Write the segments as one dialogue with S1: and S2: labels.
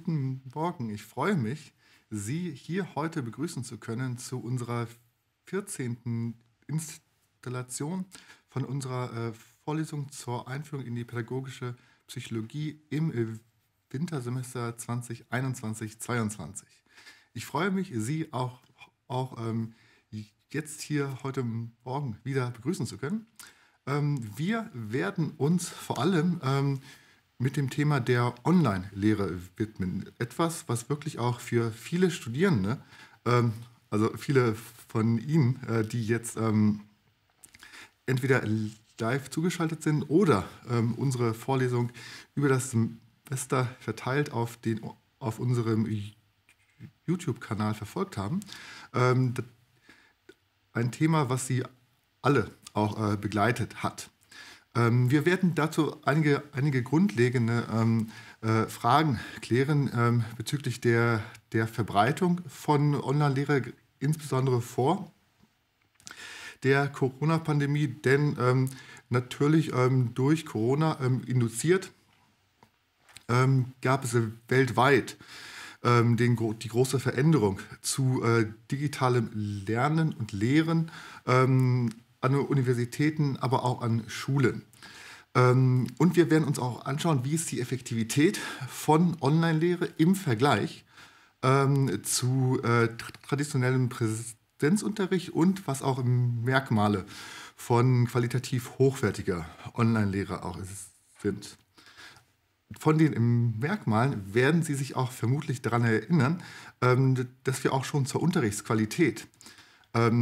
S1: guten Morgen. Ich freue mich, Sie hier heute begrüßen zu können zu unserer 14. Installation von unserer äh, Vorlesung zur Einführung in die pädagogische Psychologie im äh, Wintersemester 2021 2022 Ich freue mich, Sie auch, auch ähm, jetzt hier heute Morgen wieder begrüßen zu können. Ähm, wir werden uns vor allem ähm, mit dem Thema der Online-Lehre widmen. Etwas, was wirklich auch für viele Studierende, ähm, also viele von Ihnen, äh, die jetzt ähm, entweder live zugeschaltet sind oder ähm, unsere Vorlesung über das Semester verteilt auf, den, auf unserem YouTube-Kanal verfolgt haben. Ähm, ein Thema, was Sie alle auch äh, begleitet hat. Ähm, wir werden dazu einige, einige grundlegende ähm, äh, Fragen klären ähm, bezüglich der, der Verbreitung von Online-Lehre, insbesondere vor der Corona-Pandemie, denn ähm, natürlich ähm, durch Corona ähm, induziert gab es weltweit den, die große Veränderung zu äh, digitalem Lernen und Lehren, ähm, an Universitäten, aber auch an Schulen. Ähm, und wir werden uns auch anschauen, wie ist die Effektivität von Online-Lehre im Vergleich ähm, zu äh, traditionellem Präsenzunterricht und was auch Merkmale von qualitativ hochwertiger Online-Lehre auch sind. Von den Merkmalen werden Sie sich auch vermutlich daran erinnern, ähm, dass wir auch schon zur Unterrichtsqualität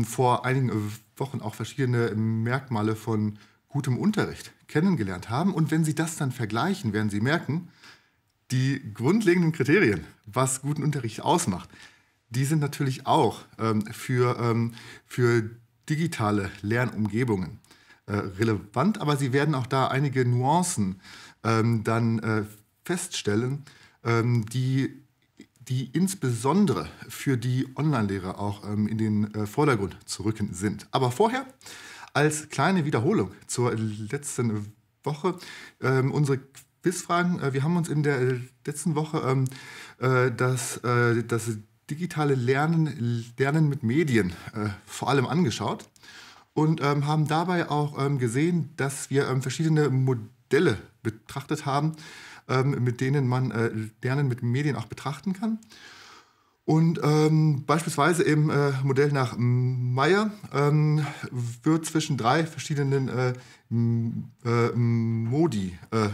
S1: vor einigen äh, Wochen auch verschiedene Merkmale von gutem Unterricht kennengelernt haben. Und wenn Sie das dann vergleichen, werden Sie merken, die grundlegenden Kriterien, was guten Unterricht ausmacht, die sind natürlich auch ähm, für, ähm, für digitale Lernumgebungen äh, relevant, aber Sie werden auch da einige Nuancen ähm, dann äh, feststellen, ähm, die die insbesondere für die online lehre auch ähm, in den äh, Vordergrund zu rücken sind. Aber vorher, als kleine Wiederholung zur letzten Woche, ähm, unsere Quizfragen. Äh, wir haben uns in der äh, letzten Woche ähm, äh, das, äh, das digitale Lernen, Lernen mit Medien äh, vor allem angeschaut und ähm, haben dabei auch ähm, gesehen, dass wir ähm, verschiedene Modelle betrachtet haben, ähm, mit denen man äh, Lernen mit Medien auch betrachten kann. Und ähm, beispielsweise im äh, Modell nach Meyer ähm, wird zwischen drei verschiedenen äh, äh, Modi äh,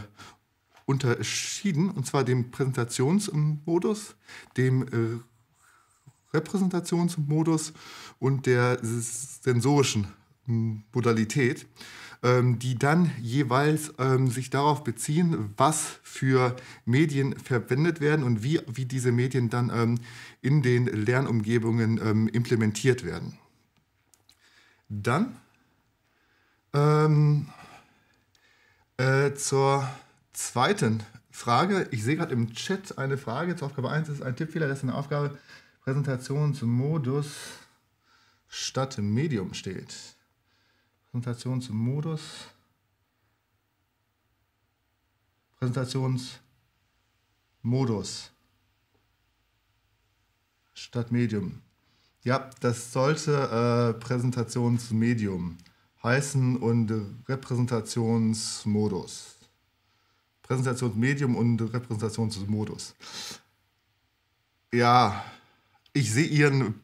S1: unterschieden, und zwar dem Präsentationsmodus, dem äh, Repräsentationsmodus und der sensorischen Modalität. Ähm, die dann jeweils ähm, sich darauf beziehen, was für Medien verwendet werden und wie, wie diese Medien dann ähm, in den Lernumgebungen implementiert werden. Dann ähm, äh, zur zweiten Frage. Ich sehe gerade im Chat eine Frage zur Aufgabe 1. Das ist ein Tippfehler, dass in der Aufgabe Präsentationsmodus statt Medium steht. Präsentationsmodus, Präsentationsmodus statt Medium. Ja, das sollte äh, Präsentationsmedium heißen und Repräsentationsmodus. Präsentationsmedium und Repräsentationsmodus. Ja, ich sehe Ihren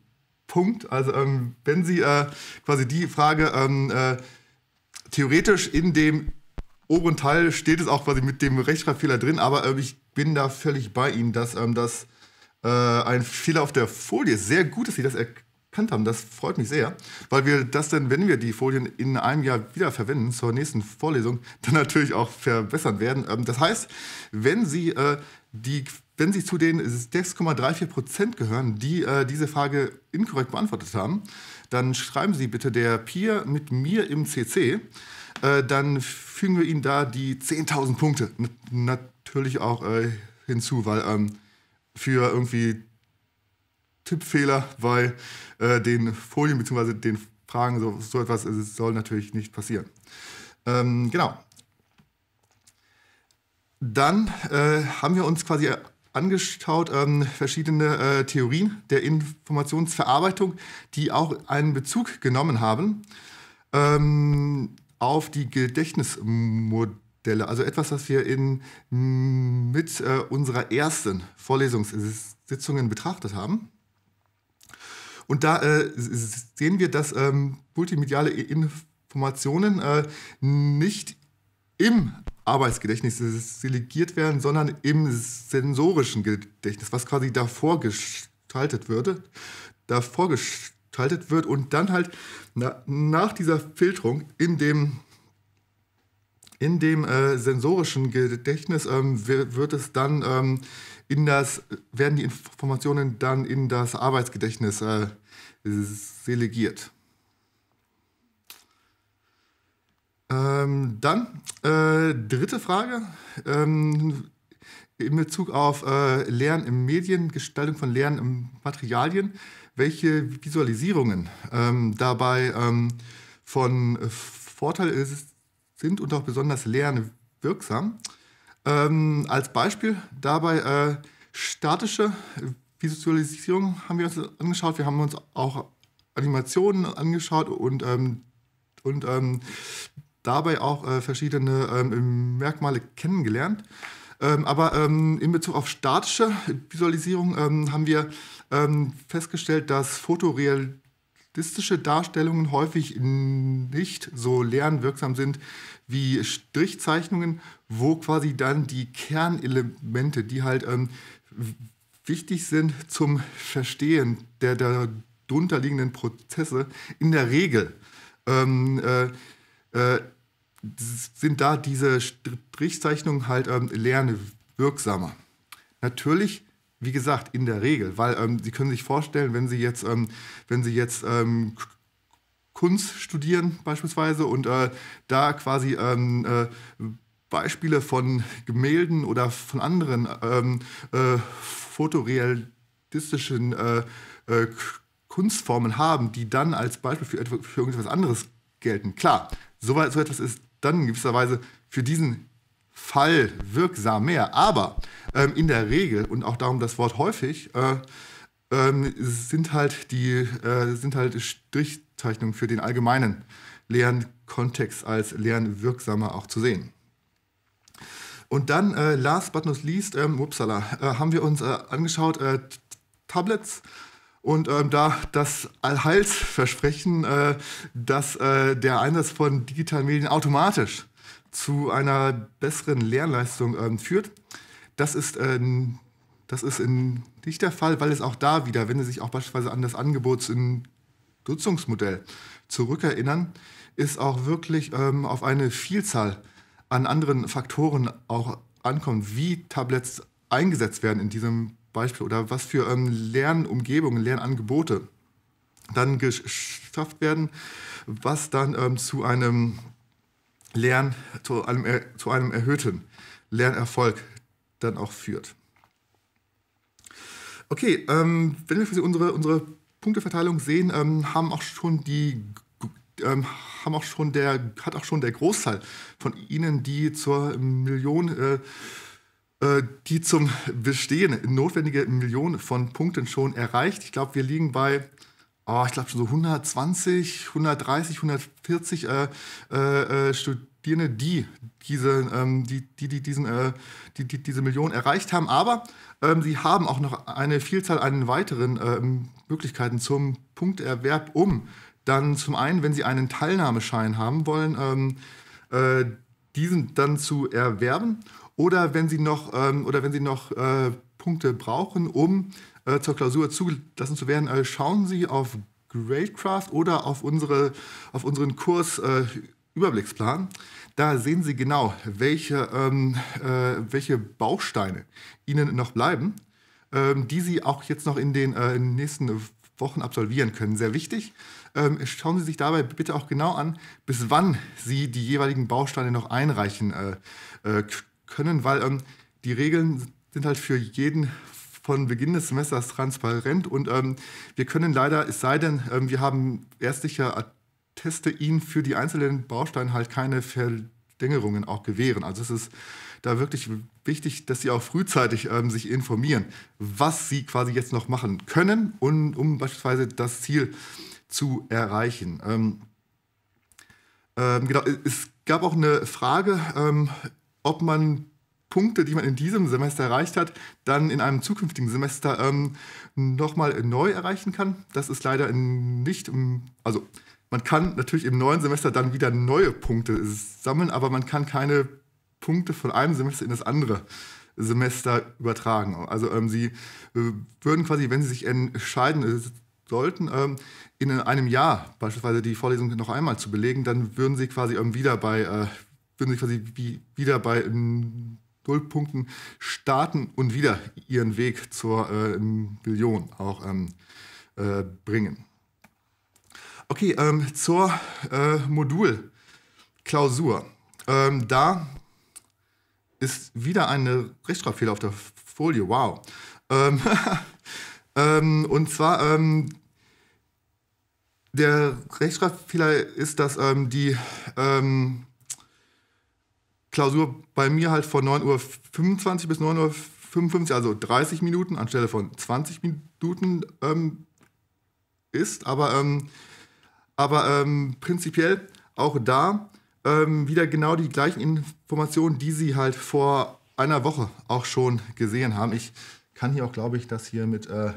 S1: Punkt. Also ähm, wenn Sie äh, quasi die Frage ähm, äh, theoretisch in dem oberen Teil steht es auch quasi mit dem Rechtschreibfehler drin, aber äh, ich bin da völlig bei Ihnen, dass ähm, das äh, ein Fehler auf der Folie ist. Sehr gut, dass Sie das erkannt haben. Das freut mich sehr, weil wir das dann, wenn wir die Folien in einem Jahr wieder verwenden zur nächsten Vorlesung, dann natürlich auch verbessern werden. Ähm, das heißt, wenn Sie äh, die wenn Sie zu den 6,34 Prozent gehören, die äh, diese Frage inkorrekt beantwortet haben, dann schreiben Sie bitte der Peer mit mir im CC. Äh, dann fügen wir Ihnen da die 10.000 Punkte natürlich auch äh, hinzu, weil ähm, für irgendwie Tippfehler bei äh, den Folien bzw. den Fragen, so, so etwas äh, soll natürlich nicht passieren. Ähm, genau. Dann äh, haben wir uns quasi angeschaut, ähm, verschiedene äh, Theorien der Informationsverarbeitung, die auch einen Bezug genommen haben ähm, auf die Gedächtnismodelle. Also etwas, was wir in, mm, mit äh, unserer ersten Vorlesungssitzungen betrachtet haben. Und da äh, sehen wir, dass ähm, multimediale Informationen äh, nicht im Arbeitsgedächtnis delegiert werden, sondern im sensorischen Gedächtnis, was quasi davor gestaltet würde, davor gestaltet wird und dann halt na, nach dieser Filterung in dem in dem äh, sensorischen Gedächtnis ähm, wird es dann ähm, in das, werden die Informationen dann in das Arbeitsgedächtnis äh, selegiert. Ähm, dann, äh, dritte Frage. Ähm, in Bezug auf äh, Lernen in Medien, Gestaltung von Lernen in Materialien, welche Visualisierungen ähm, dabei ähm, von äh, Vorteil ist, sind und auch besonders lernwirksam. Ähm, als Beispiel dabei äh, statische Visualisierung haben wir uns angeschaut. Wir haben uns auch Animationen angeschaut und, ähm, und ähm, dabei auch äh, verschiedene ähm, Merkmale kennengelernt. Ähm, aber ähm, in Bezug auf statische Visualisierung ähm, haben wir ähm, festgestellt, dass fotorealistische Darstellungen häufig nicht so lernwirksam sind wie Strichzeichnungen, wo quasi dann die Kernelemente, die halt ähm, wichtig sind zum Verstehen der darunterliegenden Prozesse, in der Regel äh, äh, sind da diese Strichzeichnungen halt ähm, lernwirksamer. Natürlich, wie gesagt, in der Regel, weil ähm, Sie können sich vorstellen, wenn Sie jetzt, ähm, wenn Sie jetzt ähm, Kunst studieren beispielsweise und äh, da quasi ähm, äh, Beispiele von Gemälden oder von anderen ähm, äh, fotorealistischen äh, äh, Kunstformen haben, die dann als Beispiel für, für irgendwas anderes gelten. Klar, so, so etwas ist dann in gewisser Weise für diesen Fall wirksam mehr. Aber ähm, in der Regel, und auch darum das Wort häufig, äh, ähm, sind halt die äh, sind halt Strichzeichnungen für den allgemeinen Lernkontext als lernwirksamer auch zu sehen. Und dann, äh, last but not least, ähm, upsala, äh, haben wir uns äh, angeschaut, äh, Tablets und ähm, da das Allheilsversprechen, äh, dass äh, der Einsatz von digitalen Medien automatisch zu einer besseren Lernleistung ähm, führt, das ist, äh, das ist in, nicht der Fall, weil es auch da wieder, wenn Sie sich auch beispielsweise an das Angebots- Nutzungsmodell zurückerinnern, ist auch wirklich ähm, auf eine Vielzahl an anderen Faktoren auch ankommt, wie Tablets eingesetzt werden in diesem Beispiel oder was für ähm, Lernumgebungen, Lernangebote dann geschafft werden, was dann ähm, zu einem Lern, zu einem, äh, zu einem erhöhten Lernerfolg dann auch führt. Okay, ähm, wenn wir für unsere, unsere Punkteverteilung sehen, ähm, haben auch schon die ähm, haben auch schon der, hat auch schon der Großteil von Ihnen, die zur Million äh, äh, die zum Bestehen notwendige Millionen von Punkten schon erreicht. Ich glaube, wir liegen bei, oh, ich glaube schon so 120, 130, 140 äh, äh, Studierende, die diese, ähm, die, die, die, diesen, äh, die, die, diese Million erreicht haben. Aber ähm, sie haben auch noch eine Vielzahl an weiteren ähm, Möglichkeiten zum Punkterwerb, um dann zum einen, wenn sie einen Teilnahmeschein haben wollen, ähm, äh, diesen dann zu erwerben oder wenn sie noch, ähm, oder wenn sie noch äh, Punkte brauchen, um äh, zur Klausur zugelassen zu werden, äh, schauen Sie auf Gradecraft oder auf, unsere, auf unseren Kurs äh, Überblicksplan. Da sehen Sie genau, welche, ähm, äh, welche Bausteine Ihnen noch bleiben, ähm, die Sie auch jetzt noch in den äh, nächsten Wochen absolvieren können. Sehr wichtig. Ähm, schauen Sie sich dabei bitte auch genau an, bis wann Sie die jeweiligen Bausteine noch einreichen äh, äh, können, weil ähm, die Regeln sind halt für jeden von Beginn des Semesters transparent und ähm, wir können leider, es sei denn, ähm, wir haben ärztliche Atteste Ihnen für die einzelnen Bausteine halt keine Verlängerungen auch gewähren. Also es ist da wirklich wichtig, dass Sie auch frühzeitig ähm, sich informieren, was Sie quasi jetzt noch machen können, und, um beispielsweise das Ziel zu erreichen. Ähm, ähm, genau, es gab auch eine Frage ähm, ob man Punkte, die man in diesem Semester erreicht hat, dann in einem zukünftigen Semester ähm, nochmal neu erreichen kann. Das ist leider nicht, ähm, also man kann natürlich im neuen Semester dann wieder neue Punkte sammeln, aber man kann keine Punkte von einem Semester in das andere Semester übertragen. Also ähm, sie äh, würden quasi, wenn sie sich entscheiden äh, sollten, ähm, in einem Jahr beispielsweise die Vorlesung noch einmal zu belegen, dann würden sie quasi ähm, wieder bei äh, würden sie quasi wie, wieder bei ähm, Nullpunkten starten und wieder ihren Weg zur äh, Million auch ähm, äh, bringen. Okay, ähm, zur äh, Modulklausur. Ähm, da ist wieder ein Rechtschreibfehler auf der Folie. Wow. Ähm, ähm, und zwar der Rechtschreibfehler ist, dass die Klausur bei mir halt von 9.25 Uhr bis 9.55 Uhr, also 30 Minuten anstelle von 20 Minuten ähm, ist. Aber, ähm, aber ähm, prinzipiell auch da ähm, wieder genau die gleichen Informationen, die Sie halt vor einer Woche auch schon gesehen haben. Ich kann hier auch, glaube ich, das hier mit... Äh,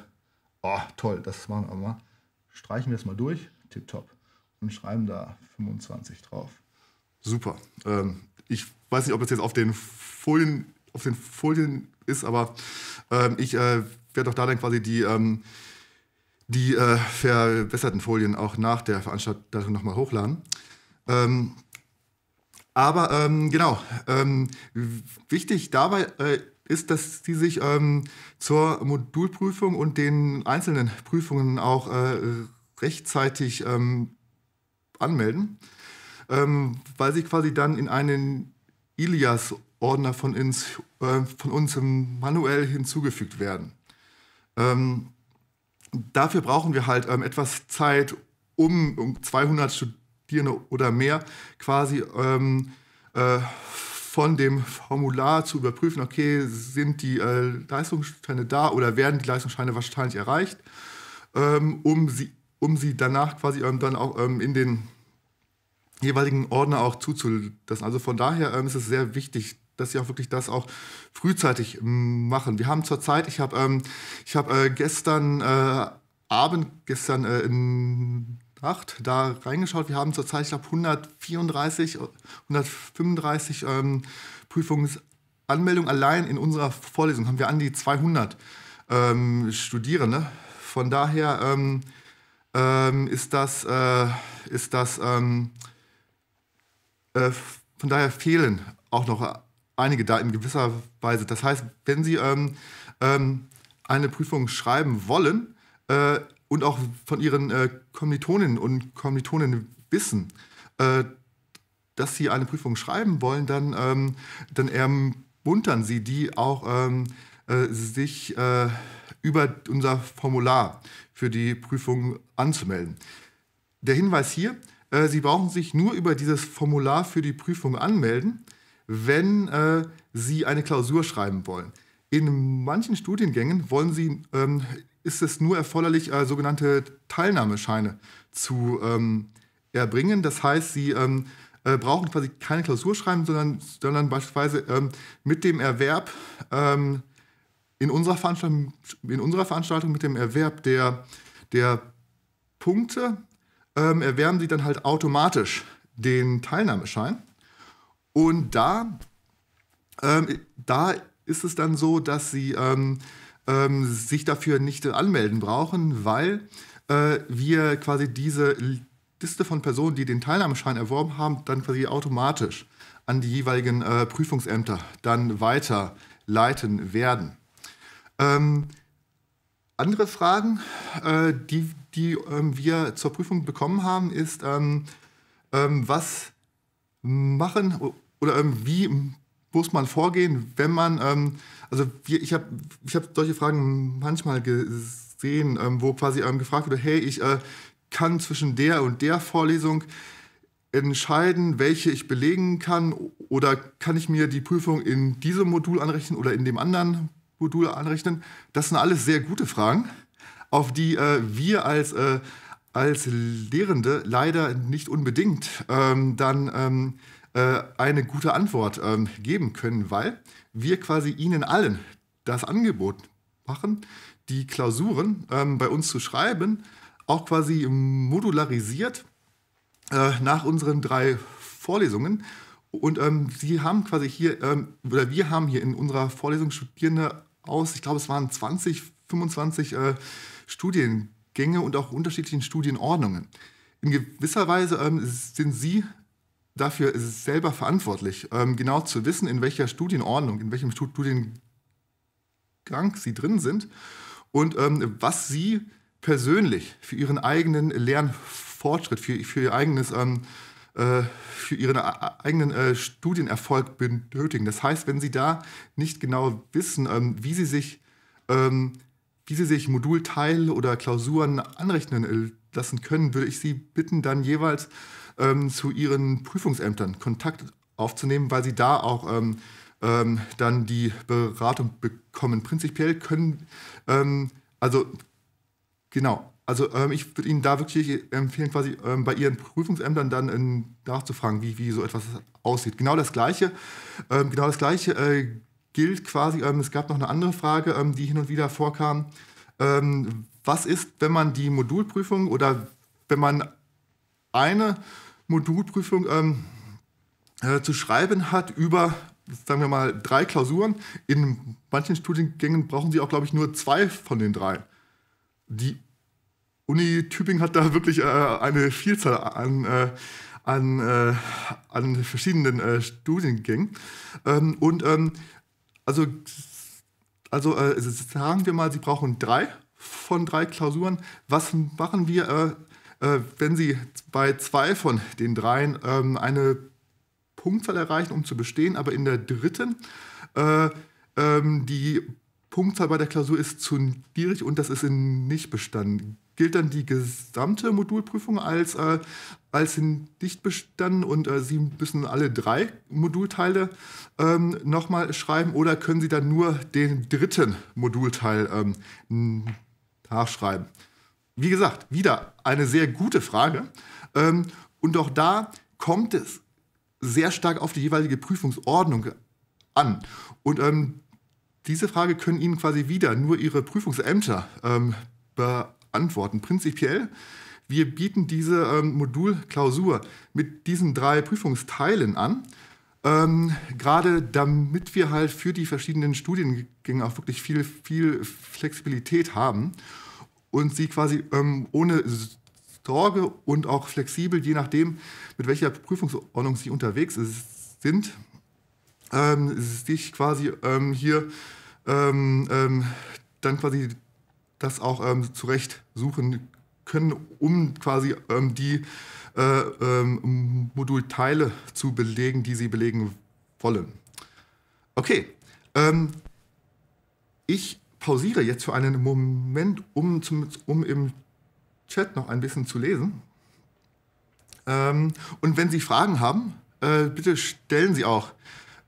S1: oh, toll, das machen wir mal. Streichen wir es mal durch, tipptopp. Und schreiben da 25 drauf. Super. Ähm, ich weiß nicht, ob das jetzt auf den Folien, auf den Folien ist, aber ähm, ich äh, werde auch da dann quasi die, ähm, die äh, verbesserten Folien auch nach der Veranstaltung nochmal hochladen. Ähm, aber ähm, genau, ähm, wichtig dabei äh, ist, dass sie sich ähm, zur Modulprüfung und den einzelnen Prüfungen auch äh, rechtzeitig anmelden ähm, weil sie quasi dann in einen Ilias-Ordner von, äh, von uns manuell hinzugefügt werden. Ähm, dafür brauchen wir halt ähm, etwas Zeit, um, um 200 Studierende oder mehr quasi ähm, äh, von dem Formular zu überprüfen, okay, sind die äh, Leistungsscheine da oder werden die Leistungsscheine wahrscheinlich erreicht, ähm, um, sie, um sie danach quasi ähm, dann auch ähm, in den jeweiligen Ordner auch zuzulassen. Also von daher ähm, ist es sehr wichtig, dass sie auch wirklich das auch frühzeitig machen. Wir haben zurzeit, ich habe ähm, hab, äh, gestern äh, Abend, gestern äh, in Nacht da reingeschaut, wir haben zurzeit, ich glaube, 134, 135 ähm, Prüfungsanmeldungen. Allein in unserer Vorlesung haben wir an die 200 ähm, Studierende. Von daher ähm, ähm ist das, äh, ist das ähm, äh, von daher fehlen auch noch einige da in gewisser Weise. Das heißt, wenn Sie ähm, ähm, eine Prüfung schreiben wollen äh, und auch von Ihren äh, Kommilitoninnen und Kommilitonen wissen, äh, dass Sie eine Prüfung schreiben wollen, dann, ähm, dann ermuntern Sie die auch, ähm, äh, sich äh, über unser Formular für die Prüfung anzumelden. Der Hinweis hier, äh, Sie brauchen sich nur über dieses Formular für die Prüfung anmelden, wenn äh, Sie eine Klausur schreiben wollen. In manchen Studiengängen wollen Sie, ähm, ist es nur erforderlich, äh, sogenannte Teilnahmescheine zu ähm, erbringen. Das heißt, Sie ähm, äh, brauchen quasi keine Klausur schreiben, sondern, sondern beispielsweise ähm, mit dem Erwerb ähm, in, unserer Veranstaltung, in unserer Veranstaltung mit dem Erwerb der, der Punkte ähm, erwerben sie dann halt automatisch den Teilnahmeschein. Und da, ähm, da ist es dann so, dass sie ähm, ähm, sich dafür nicht anmelden brauchen, weil äh, wir quasi diese Liste von Personen, die den Teilnahmeschein erworben haben, dann quasi automatisch an die jeweiligen äh, Prüfungsämter dann weiterleiten werden. Ähm, andere Fragen, äh, die die ähm, wir zur Prüfung bekommen haben, ist, ähm, ähm was machen oder ähm, wie muss man vorgehen, wenn man, ähm, also wir, ich habe ich hab solche Fragen manchmal gesehen, wo quasi gefragt wurde, hey, ich äh, kann zwischen der und der Vorlesung entscheiden, welche ich belegen kann oder kann ich mir die Prüfung in diesem Modul anrechnen oder in dem anderen Modul anrechnen? Das sind alles sehr gute Fragen auf die äh, wir als, äh, als Lehrende leider nicht unbedingt ähm, dann ähm, äh, eine gute Antwort ähm, geben können, weil wir quasi Ihnen allen das Angebot machen, die Klausuren ähm, bei uns zu schreiben, auch quasi modularisiert äh, nach unseren drei Vorlesungen. Und ähm, Sie haben quasi hier, ähm, oder wir haben hier in unserer Vorlesung Studierende aus, ich glaube, es waren 20, 25 äh, Studiengänge und auch unterschiedlichen Studienordnungen. In gewisser Weise ähm, sind Sie dafür selber verantwortlich, ähm, genau zu wissen, in welcher Studienordnung, in welchem Studiengang Sie drin sind und ähm, was Sie persönlich für Ihren eigenen Lernfortschritt, für, für Ihr eigenes ähm, äh, für ihren eigenen äh, Studienerfolg benötigen. Das heißt, wenn sie da nicht genau wissen, ähm, wie sie sich ähm, wie sie sich Modulteile oder Klausuren anrechnen äh, lassen können, würde ich Sie bitten, dann jeweils ähm, zu Ihren Prüfungsämtern Kontakt aufzunehmen, weil Sie da auch ähm, ähm, dann die Beratung bekommen. Prinzipiell können, ähm, also genau, also ähm, ich würde Ihnen da wirklich empfehlen, quasi ähm, bei Ihren Prüfungsämtern dann in, äh, nachzufragen, wie, wie so etwas aussieht. Genau das Gleiche, genau das Gleiche. Äh, gilt quasi, ähm, es gab noch eine andere Frage, ähm, die hin und wieder vorkam. Ähm, was ist, wenn man die Modulprüfung oder wenn man eine Modulprüfung ähm, äh, zu schreiben hat über, sagen wir mal, drei Klausuren? In manchen Studiengängen brauchen sie auch, glaube ich, nur zwei von den drei. Die Uni Tübingen hat da wirklich äh, eine Vielzahl an, äh, an, äh, an verschiedenen äh, Studiengängen. Ähm, und ähm, also, also äh, sagen wir mal, Sie brauchen drei von drei Klausuren. Was machen wir, äh, äh, wenn Sie bei zwei von den dreien ähm, eine Punktzahl erreichen, um zu bestehen, aber in der dritten äh, ähm, die Punktzahl bei der Klausur ist zu niedrig und das ist in nicht bestanden gilt dann die gesamte Modulprüfung als, äh, als nicht bestanden und äh, Sie müssen alle drei Modulteile ähm, nochmal schreiben oder können Sie dann nur den dritten Modulteil ähm, nachschreiben? Wie gesagt, wieder eine sehr gute Frage. Ähm, und auch da kommt es sehr stark auf die jeweilige Prüfungsordnung an. Und ähm, diese Frage können Ihnen quasi wieder nur Ihre Prüfungsämter ähm, beantworten antworten. Prinzipiell, wir bieten diese ähm, Modulklausur mit diesen drei Prüfungsteilen an. Ähm, gerade damit wir halt für die verschiedenen Studiengänge auch wirklich viel, viel Flexibilität haben und sie quasi ähm, ohne Sorge und auch flexibel, je nachdem, mit welcher Prüfungsordnung sie unterwegs ist, sind, ähm, sich quasi ähm, hier ähm, ähm, dann quasi das auch ähm, zurecht suchen können, um quasi ähm, die äh, ähm, Modulteile zu belegen, die sie belegen wollen. Okay, ähm, ich pausiere jetzt für einen Moment, um, zum, um im Chat noch ein bisschen zu lesen. Ähm, und wenn Sie Fragen haben, äh, bitte stellen Sie auch.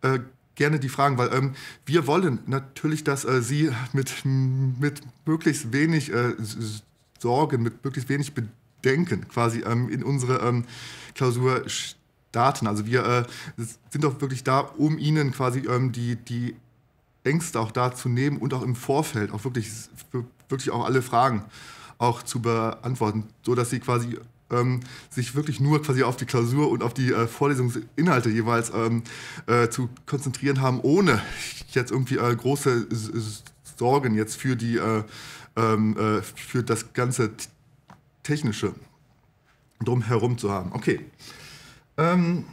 S1: Äh, gerne die Fragen, weil ähm, wir wollen natürlich, dass äh, Sie mit, mit möglichst wenig äh, Sorgen, mit möglichst wenig Bedenken quasi ähm, in unsere ähm, Klausur starten. Also wir äh, sind auch wirklich da, um Ihnen quasi ähm, die, die Ängste auch da zu nehmen und auch im Vorfeld auch wirklich, wirklich auch alle Fragen auch zu beantworten, sodass Sie quasi ähm, sich wirklich nur quasi auf die Klausur und auf die äh, Vorlesungsinhalte jeweils ähm, äh, zu konzentrieren haben, ohne jetzt irgendwie äh, große Sorgen jetzt für die äh, ähm, äh, für das ganze technische drumherum zu haben. Okay. Ähm,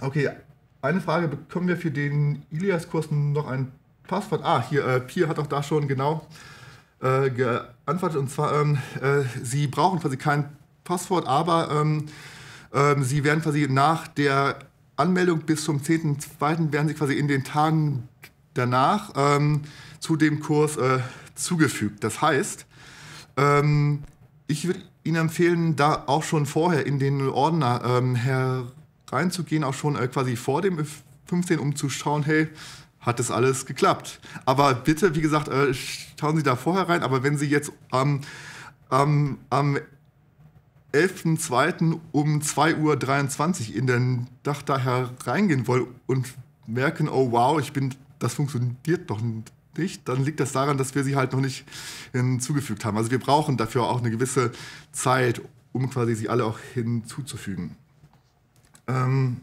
S1: okay, eine Frage bekommen wir für den Ilias-Kurs noch ein Passwort. Ah, hier, äh, Pier hat auch da schon genau äh, geantwortet. Und zwar, ähm, äh, Sie brauchen quasi kein Passwort, aber ähm, äh, Sie werden quasi nach der Anmeldung bis zum 10.2. werden Sie quasi in den Tagen danach ähm, zu dem Kurs äh, zugefügt. Das heißt, ähm, ich würde Ihnen empfehlen, da auch schon vorher in den Ordner ähm, hereinzugehen, auch schon äh, quasi vor dem 15, um zu schauen, hey, hat das alles geklappt. Aber bitte, wie gesagt, äh, schauen Sie da vorher rein. Aber wenn Sie jetzt am, am, am 11.02. um 2.23 Uhr in den Dach da hereingehen wollen und merken, oh wow, ich bin, das funktioniert doch nicht, dann liegt das daran, dass wir sie halt noch nicht hinzugefügt haben. Also wir brauchen dafür auch eine gewisse Zeit, um quasi sie alle auch hinzuzufügen. Ähm,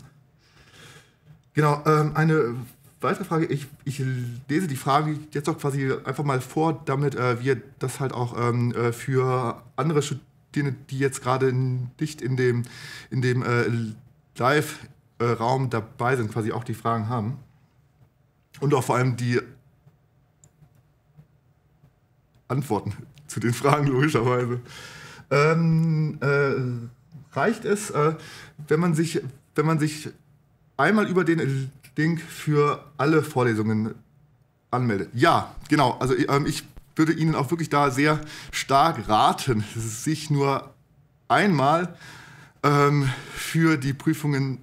S1: genau, ähm, eine weitere Frage. Ich, ich lese die Frage jetzt auch quasi einfach mal vor, damit äh, wir das halt auch ähm, äh, für andere Studierende, die jetzt gerade dicht in dem, in dem äh, Live-Raum äh, dabei sind, quasi auch die Fragen haben. Und auch vor allem die Antworten zu den Fragen, logischerweise. Ähm, äh, reicht es, äh, wenn man sich, wenn man sich einmal über den Ding für alle Vorlesungen anmeldet. Ja, genau. Also ähm, ich würde Ihnen auch wirklich da sehr stark raten, sich nur einmal ähm, für die Prüfungen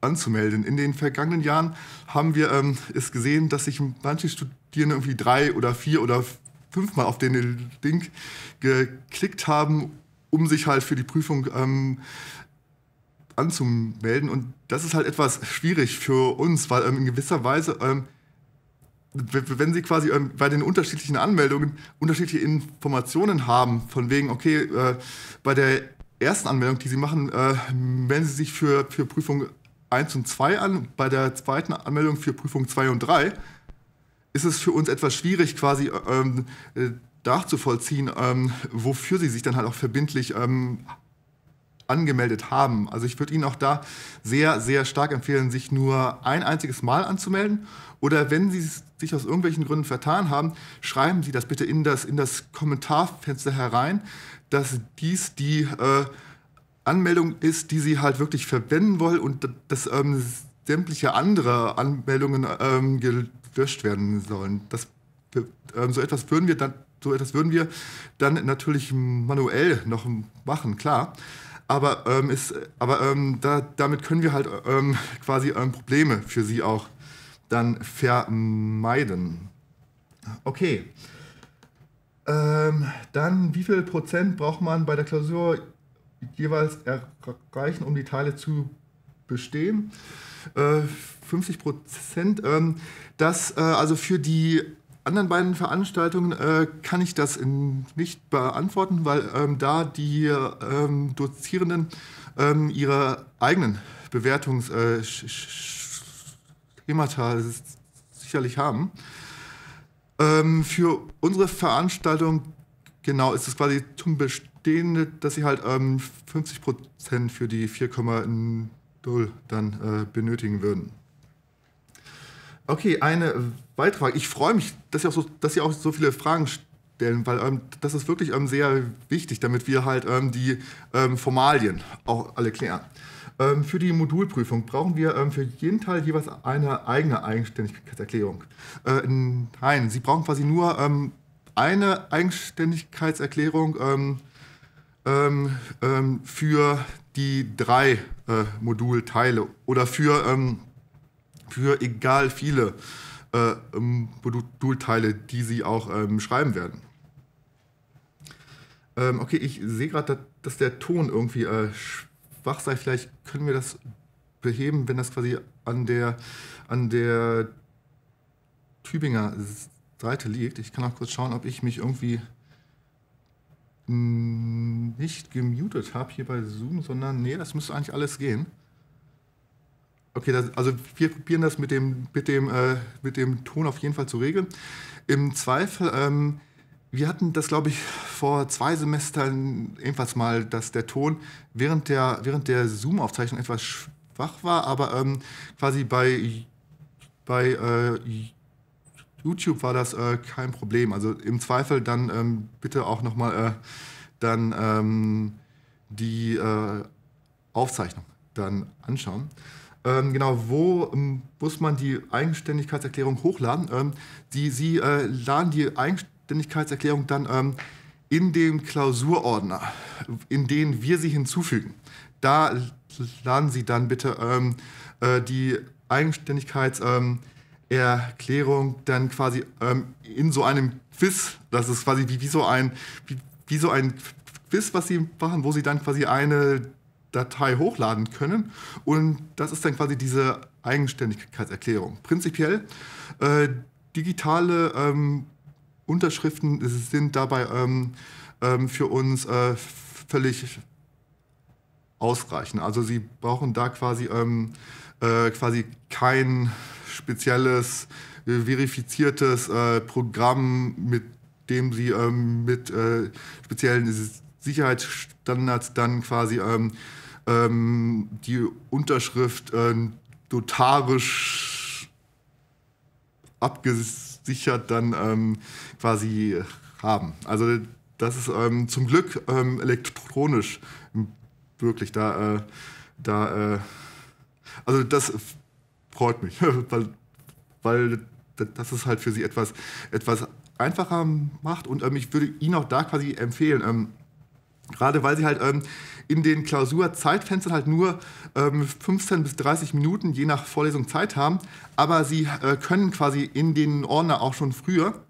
S1: anzumelden. In den vergangenen Jahren haben wir ähm, es gesehen, dass sich manche Studierende irgendwie drei oder vier oder fünfmal auf den Link geklickt haben, um sich halt für die Prüfung ähm, anzumelden. Und das ist halt etwas schwierig für uns, weil ähm, in gewisser Weise, ähm, wenn Sie quasi ähm, bei den unterschiedlichen Anmeldungen unterschiedliche Informationen haben, von wegen, okay, äh, bei der ersten Anmeldung, die Sie machen, äh, melden Sie sich für, für Prüfung 1 und 2 an, bei der zweiten Anmeldung für Prüfung 2 und 3, ist es für uns etwas schwierig, quasi ähm, äh, nachzuvollziehen, ähm, wofür Sie sich dann halt auch verbindlich ähm, angemeldet haben. Also ich würde Ihnen auch da sehr, sehr stark empfehlen, sich nur ein einziges Mal anzumelden. Oder wenn Sie sich aus irgendwelchen Gründen vertan haben, schreiben Sie das bitte in das, in das Kommentarfenster herein, dass dies die äh, Anmeldung ist, die Sie halt wirklich verwenden wollen und dass ähm, sämtliche andere Anmeldungen ähm, gelöscht werden sollen. Das, ähm, so etwas würden wir dann so etwas würden wir dann natürlich manuell noch machen, klar aber, ähm, ist, aber ähm, da, damit können wir halt ähm, quasi ähm, Probleme für sie auch dann vermeiden. Okay. Ähm, dann, wie viel Prozent braucht man bei der Klausur jeweils erreichen, um die Teile zu bestehen? Äh, 50 Prozent. Ähm, das, äh, also für die anderen beiden Veranstaltungen äh, kann ich das in, nicht beantworten, weil ähm, da die ähm, Dozierenden ähm, ihre eigenen Bewertungsschemata äh, sicherlich haben. Ähm, für unsere Veranstaltung genau ist es quasi zum Bestehenden, dass sie halt 50 ähm, Prozent für die 4,0 dann äh, benötigen würden. Okay, eine weitere Fragen. Ich freue mich, dass ihr, auch so, dass ihr auch so viele Fragen stellen, weil ähm, das ist wirklich ähm, sehr wichtig, damit wir halt ähm, die ähm, Formalien auch alle klären. Ähm, für die Modulprüfung brauchen wir für jeden Teil jeweils eine eigene Eigenständigkeitserklärung. Äh, nein, Sie brauchen quasi nur eine Eigenständigkeitserklärung für die drei äh, Modulteile oder für, für egal viele äh, ähm, Modulteile, die Sie auch ähm, schreiben werden. Ähm, okay, ich sehe gerade, dass der Ton irgendwie äh, schwach sei. Vielleicht können wir das beheben, wenn das quasi an der, an der Tübinger Seite liegt. Ich kann auch kurz schauen, ob ich mich irgendwie mm, nicht gemutet habe hier bei Zoom, sondern nee, das müsste eigentlich alles gehen. Okay, das, also wir probieren das mit dem, mit, dem, äh, mit dem Ton auf jeden Fall zu regeln. Im Zweifel, ähm, wir hatten das, glaube ich, vor zwei Semestern ebenfalls mal, dass der Ton während der, während der Zoom-Aufzeichnung etwas schwach war, aber ähm, quasi bei, bei äh, YouTube war das äh, kein Problem. Also im Zweifel dann ähm, bitte auch nochmal äh, dann ähm, die äh, Aufzeichnung dann anschauen. Ähm, genau, wo ähm, muss man die Eigenständigkeitserklärung hochladen? Ähm, die, Sie äh, laden die Eigenständigkeitserklärung dann ähm, in dem Klausurordner, in den wir sie hinzufügen. Da laden Sie dann bitte ähm, äh, die Eigenständigkeitserklärung dann quasi ähm, in so einem Quiz, das ist quasi wie, wie so ein, wie, wie so ein Quiz, was Sie machen, wo Sie dann quasi eine Datei hochladen können. Und das ist dann quasi diese Eigenständigkeitserklärung. Prinzipiell, äh, digitale ähm, Unterschriften sind dabei ähm, ähm, für uns äh, völlig ausreichend. Also sie brauchen da quasi, ähm, äh, quasi kein spezielles, äh, verifiziertes äh, Programm, mit dem sie ähm, mit äh, speziellen Sicherheitsstandards dann quasi ähm, ähm, die Unterschrift äh, notarisch abgesichert dann ähm, quasi haben. Also das ist ähm, zum Glück ähm, elektronisch wirklich da, äh, da äh, also das freut mich, weil, weil das ist halt für sie etwas, etwas einfacher macht und ähm, ich würde Ihnen auch da quasi empfehlen, ähm, Gerade weil sie halt ähm, in den Klausurzeitfenstern halt nur ähm, 15 bis 30 Minuten je nach Vorlesung Zeit haben, aber sie äh, können quasi in den Ordner auch schon früher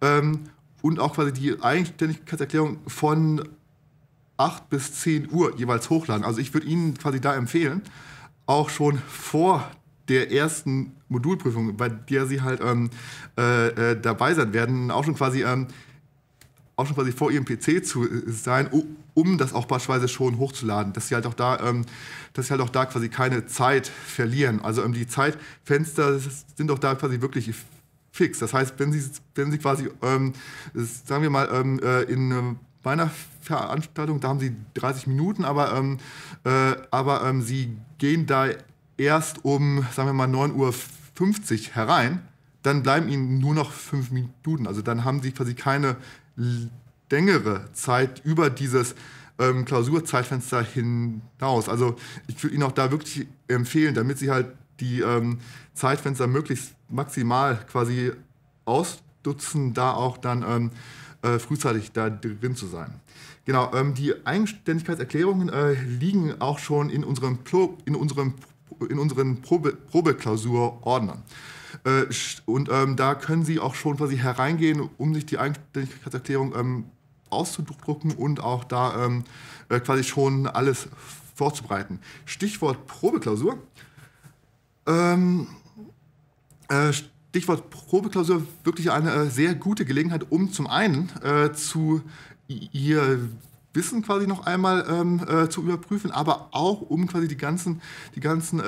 S1: ähm, und auch quasi die Eigenständigkeitserklärung von 8 bis 10 Uhr jeweils hochladen. Also ich würde Ihnen quasi da empfehlen, auch schon vor der ersten Modulprüfung, bei der Sie halt ähm, äh, äh dabei sein werden, auch schon quasi ähm, auch schon quasi vor ihrem PC zu sein, um das auch beispielsweise schon hochzuladen, dass sie halt auch da, ähm, dass sie halt auch da quasi keine Zeit verlieren. Also ähm, die Zeitfenster sind doch da quasi wirklich fix. Das heißt, wenn sie, wenn sie quasi, ähm, sagen wir mal, ähm, äh, in äh, meiner Veranstaltung, da haben sie 30 Minuten, aber, ähm, äh, aber ähm, sie gehen da erst um, sagen wir mal, 9.50 Uhr herein, dann bleiben ihnen nur noch fünf Minuten. Also dann haben sie quasi keine längere Zeit über dieses ähm, Klausurzeitfenster hinaus. Also ich würde Ihnen auch da wirklich empfehlen, damit Sie halt die ähm, Zeitfenster möglichst maximal quasi ausdutzen, da auch dann ähm, äh, frühzeitig da drin zu sein. Genau, ähm, die Eigenständigkeitserklärungen äh, liegen auch schon in unserem, Pro, in unserem in unseren Probe, Probeklausurordnern. Äh, und ähm, da können Sie auch schon quasi hereingehen, um sich die Eigenständigkeitserklärung ähm, auszudrucken und auch da ähm, äh, quasi schon alles vorzubereiten. Stichwort Probeklausur. Ähm, äh, Stichwort Probeklausur, wirklich eine äh, sehr gute Gelegenheit, um zum einen äh, zu Ihr Wissen quasi noch einmal ähm, äh, zu überprüfen, aber auch um quasi die ganzen, die ganzen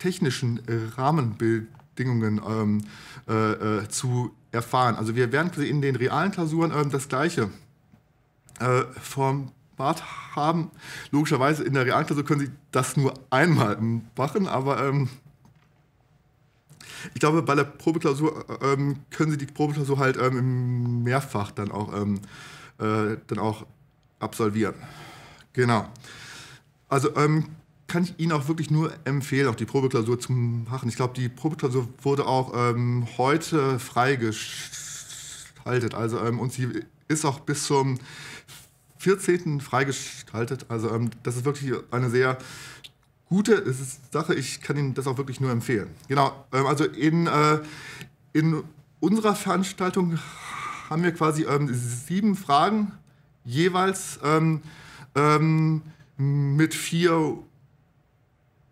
S1: technischen Rahmenbilder Bedingungen ähm, äh, äh, zu erfahren. Also wir werden in den realen Klausuren ähm, das Gleiche äh, vom Bad haben. Logischerweise in der realen Klausur können Sie das nur einmal machen, aber ähm, ich glaube, bei der Probeklausur äh, ähm, können Sie die Probeklausur halt ähm, mehrfach dann auch, ähm, äh, dann auch absolvieren. Genau. Also ähm, kann ich Ihnen auch wirklich nur empfehlen, auch die Probeklausur zu machen. Ich glaube, die Probeklausur wurde auch ähm, heute freigestaltet. Also, ähm, und sie ist auch bis zum 14. freigestaltet. Also, ähm, das ist wirklich eine sehr gute Sache. Ich kann Ihnen das auch wirklich nur empfehlen. Genau. Ähm, also, in, äh, in unserer Veranstaltung haben wir quasi ähm, sieben Fragen jeweils ähm, mit vier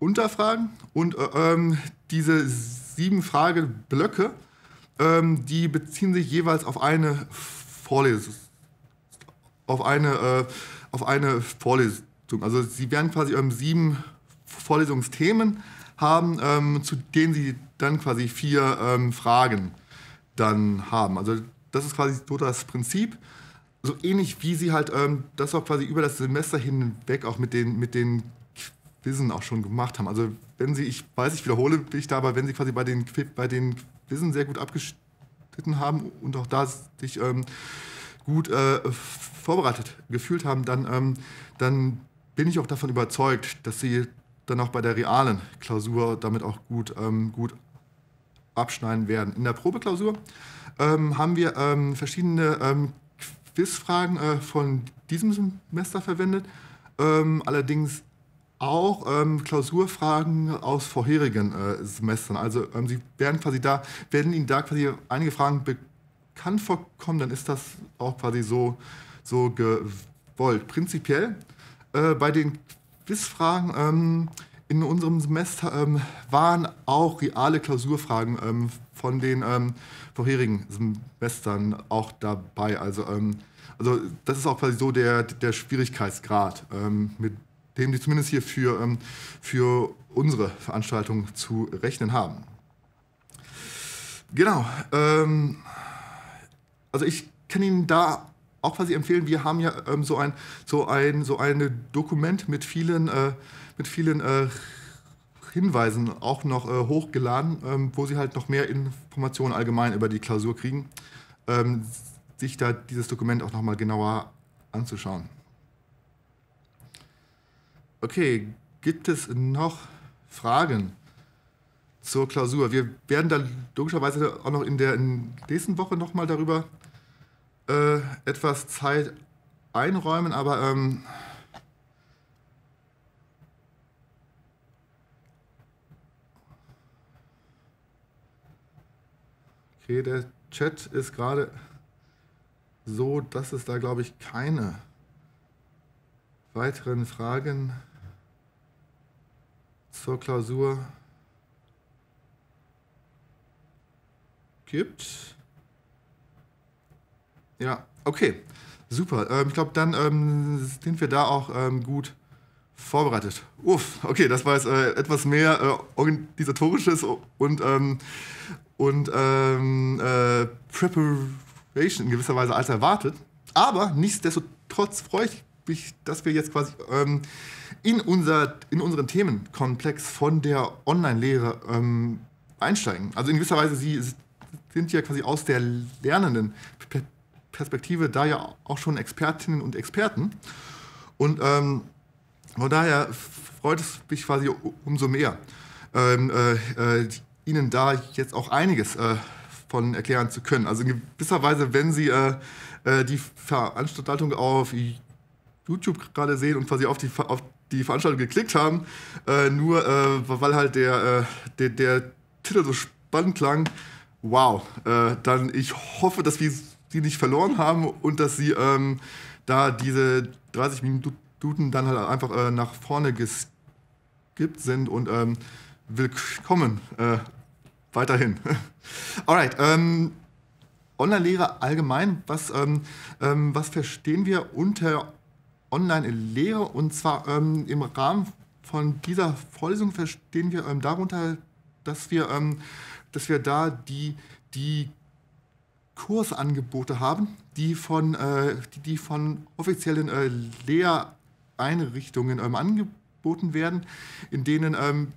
S1: Unterfragen und äh, ähm, diese sieben Frageblöcke, ähm, die beziehen sich jeweils auf eine Vorlesung, auf eine, äh, auf eine Vorlesung. Also sie werden quasi ähm, sieben Vorlesungsthemen haben, ähm, zu denen sie dann quasi vier ähm, Fragen dann haben. Also das ist quasi so das Prinzip so ähnlich wie sie halt ähm, das auch quasi über das Semester hinweg auch mit den, mit den Wissen auch schon gemacht haben. Also wenn Sie, ich weiß, ich wiederhole mich da, aber wenn Sie quasi bei den, bei den Quizzen sehr gut abgeschnitten haben und auch da sich ähm, gut äh, vorbereitet gefühlt haben, dann, ähm, dann bin ich auch davon überzeugt, dass Sie dann auch bei der realen Klausur damit auch gut, ähm, gut abschneiden werden. In der Probeklausur ähm, haben wir ähm, verschiedene ähm, Quizfragen äh, von diesem Semester verwendet. allerdings auch ähm, Klausurfragen aus vorherigen äh, Semestern. Also ähm, sie werden quasi da, werden Ihnen da quasi einige Fragen bekannt vorkommen, dann ist das auch quasi so, so gewollt. Prinzipiell äh, bei den Quizfragen ähm, in unserem Semester ähm, waren auch reale Klausurfragen ähm, von den ähm, vorherigen Semestern auch dabei. Also, also das ist auch quasi so der, der Schwierigkeitsgrad, mit dem die zumindest hier für, ähm, für unsere Veranstaltung zu rechnen haben. Genau. Ähm, also ich kann Ihnen da auch quasi empfehlen, wir haben ja ähm, so ein so ein so ein Dokument mit vielen äh, mit vielen äh, Hinweisen auch noch äh, hochgeladen, ähm, wo Sie halt noch mehr Informationen allgemein über die Klausur kriegen, ähm, sich da dieses Dokument auch nochmal genauer anzuschauen. Okay, gibt es noch Fragen zur Klausur? Wir werden da logischerweise auch noch in der in nächsten Woche nochmal darüber äh, etwas Zeit einräumen, aber ähm, Okay, der Chat ist gerade so, dass es da, glaube ich, keine weiteren Fragen gibt zur Klausur gibt. Ja, okay. Super. Ähm, ich glaube, dann ähm, sind wir da auch ähm, gut vorbereitet. Uff, okay, das war jetzt äh, etwas mehr äh, organisatorisches und, ähm, und ähm, äh, Preparation in gewisser Weise als erwartet. Aber nichtsdestotrotz freue ich mich dass wir jetzt quasi ähm, in, unser, in unseren Themenkomplex von der Online-Lehre ähm, einsteigen. Also in gewisser Weise, Sie sind ja quasi aus der lernenden Perspektive da ja auch schon Expertinnen und Experten. Und ähm, von daher freut es mich quasi umso mehr, ähm, äh, äh, Ihnen da jetzt auch einiges äh, von erklären zu können. Also in gewisser Weise, wenn Sie äh, äh die Veranstaltung auf YouTube gerade sehen und quasi auf die, auf die Veranstaltung geklickt haben, äh, nur äh, weil halt der, äh, der, der Titel so spannend klang. Wow, äh, dann ich hoffe, dass wir sie nicht verloren haben und dass sie ähm, da diese 30 Minuten dann halt einfach äh, nach vorne geskippt sind und ähm, willkommen weiterhin. Alright, ähm, Online-Lehre allgemein, was, ähm, ähm, was verstehen wir unter online in Lehre. Und zwar ähm, im Rahmen von dieser Vorlesung verstehen wir ähm, darunter, dass wir, ähm, dass wir da die, die Kursangebote haben, die von, äh, die, die, von offiziellen äh, Lehreinrichtungen ähm, angeboten werden, in denen ähm,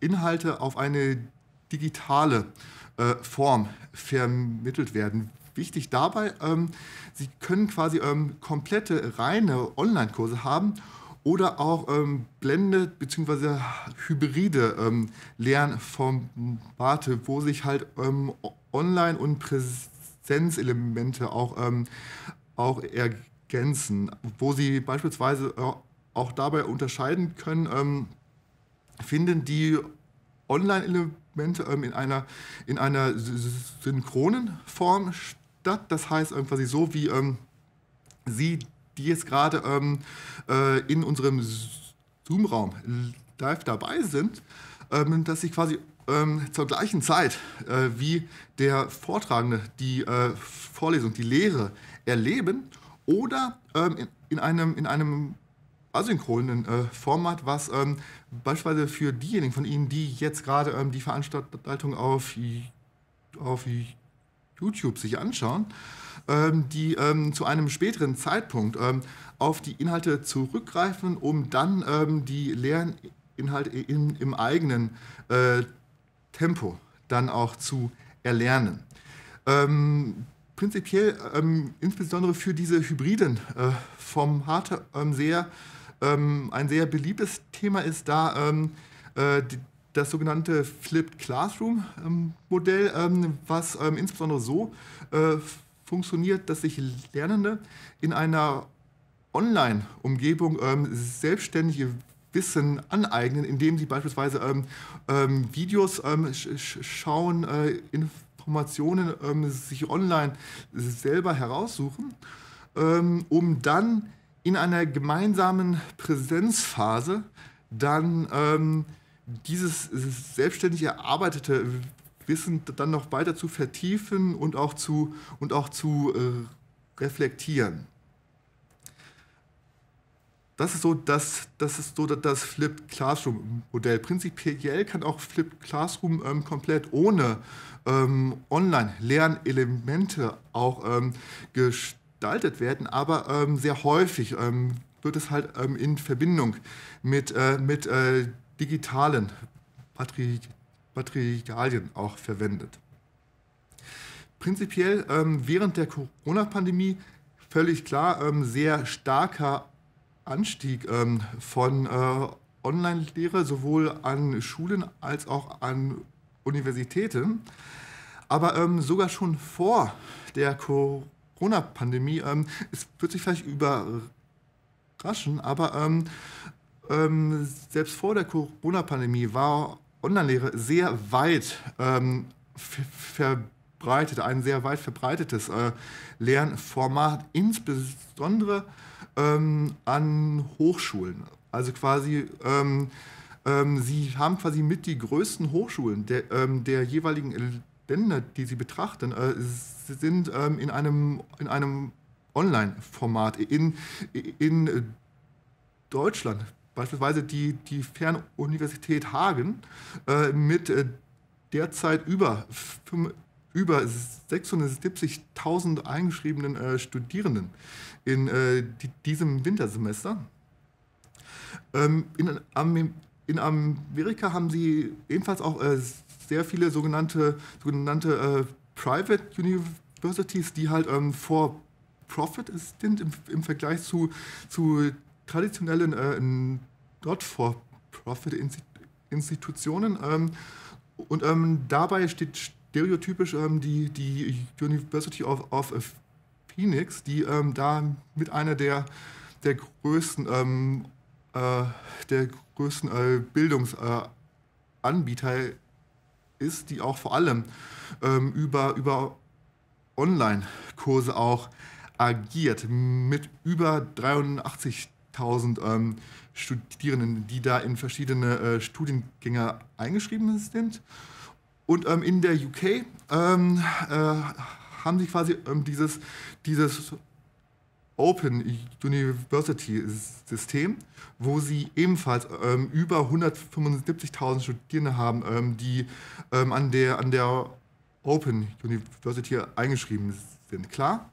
S1: Inhalte auf eine digitale äh, Form vermittelt werden. Wichtig dabei, ähm, Sie können quasi ähm, komplette reine Online-Kurse haben oder auch ähm, blended bzw. hybride ähm, Lernformate, wo sich halt ähm, Online- und Präsenzelemente auch, ähm, auch ergänzen, wo sie beispielsweise äh, auch dabei unterscheiden können, ähm, finden die Online-Elemente ähm, in, einer, in einer synchronen Form statt dat, das heißt ähm, quasi so wie ähm, Sie, die jetzt gerade ähm, äh, in unserem Zoom-Raum live dabei sind, ähm, dass Sie quasi ähm, zur gleichen Zeit äh, wie der Vortragende die äh, Vorlesung, die Lehre erleben oder in, in, einem, in einem asynchronen äh, Format, was ähm, beispielsweise für diejenigen von Ihnen, die jetzt gerade ähm, die Veranstaltung auf, auf YouTube sich anschauen, ähm, die ähm, zu einem späteren Zeitpunkt ähm, auf die Inhalte zurückgreifen, um dann die Lerninhalte in, im eigenen äh, Tempo dann auch zu erlernen. prinzipiell insbesondere für diese hybriden Formate äh, sehr, ein sehr beliebtes Thema ist da äh, die, das sogenannte Flipped Classroom-Modell, ähm, ähm, was ähm, insbesondere so äh, funktioniert, dass sich Lernende in einer Online-Umgebung ähm, selbstständig Wissen aneignen, indem sie beispielsweise Videos schauen, äh, Informationen sich online selber heraussuchen, um dann in einer gemeinsamen Präsenzphase dann dieses selbstständig erarbeitete Wissen dann noch weiter zu vertiefen und auch zu, und auch zu äh, reflektieren. Das ist so das, das, ist so das Flipped Classroom-Modell. Prinzipiell kann auch Flipped Classroom ähm, komplett ohne ähm, Online-Lernelemente auch ähm, gestaltet werden, aber ähm, sehr häufig ähm, wird es halt ähm, in Verbindung mit, äh, mit äh, digitalen Materialien auch verwendet. Prinzipiell ähm, während der Corona-Pandemie völlig klar ähm, sehr starker Anstieg ähm, von äh, Online-Lehre sowohl an Schulen als auch an Universitäten. Aber ähm, sogar schon vor der Corona-Pandemie, ähm, es wird sich vielleicht überraschen, aber ähm, ähm, selbst vor der Corona-Pandemie war Online-Lehre sehr weit ähm, verbreitet, ein sehr weit verbreitetes äh, Lernformat, insbesondere ähm, an Hochschulen. Also quasi, ähm, ähm sie haben quasi mit die größten Hochschulen der, ähm, der jeweiligen Länder, die sie betrachten, äh, sind ähm, in einem, in einem Online-Format in, in äh, Deutschland beispielsweise die, die Fernuniversität Hagen äh, mit äh, derzeit über, über 670.000 eingeschriebenen äh, Studierenden in äh, die, diesem Wintersemester. Ähm, in, am, in, Amerika haben sie ebenfalls auch äh, sehr viele sogenannte, sogenannte äh, Private Universities, die halt ähm, for Profit sind im, im Vergleich zu, zu traditionellen äh, Not-for-Profit-Institutionen. Ähm, und ähm, dabei steht stereotypisch ähm, die, die University of, of Phoenix, die ähm, da mit einer der, der größten, ähm, äh, der größten äh, Bildungsanbieter äh, ist, die auch vor allem ähm, über, über Online-Kurse auch agiert mit über 83 1000 ähm, Studierenden, die da in verschiedene äh, Studiengänge eingeschrieben sind. Und ähm, in der UK ähm, äh, haben sie quasi ähm, dieses, dieses Open University System, wo sie ebenfalls ähm, über 175.000 Studierende haben, ähm, die an, der, an der Open University eingeschrieben sind. Klar,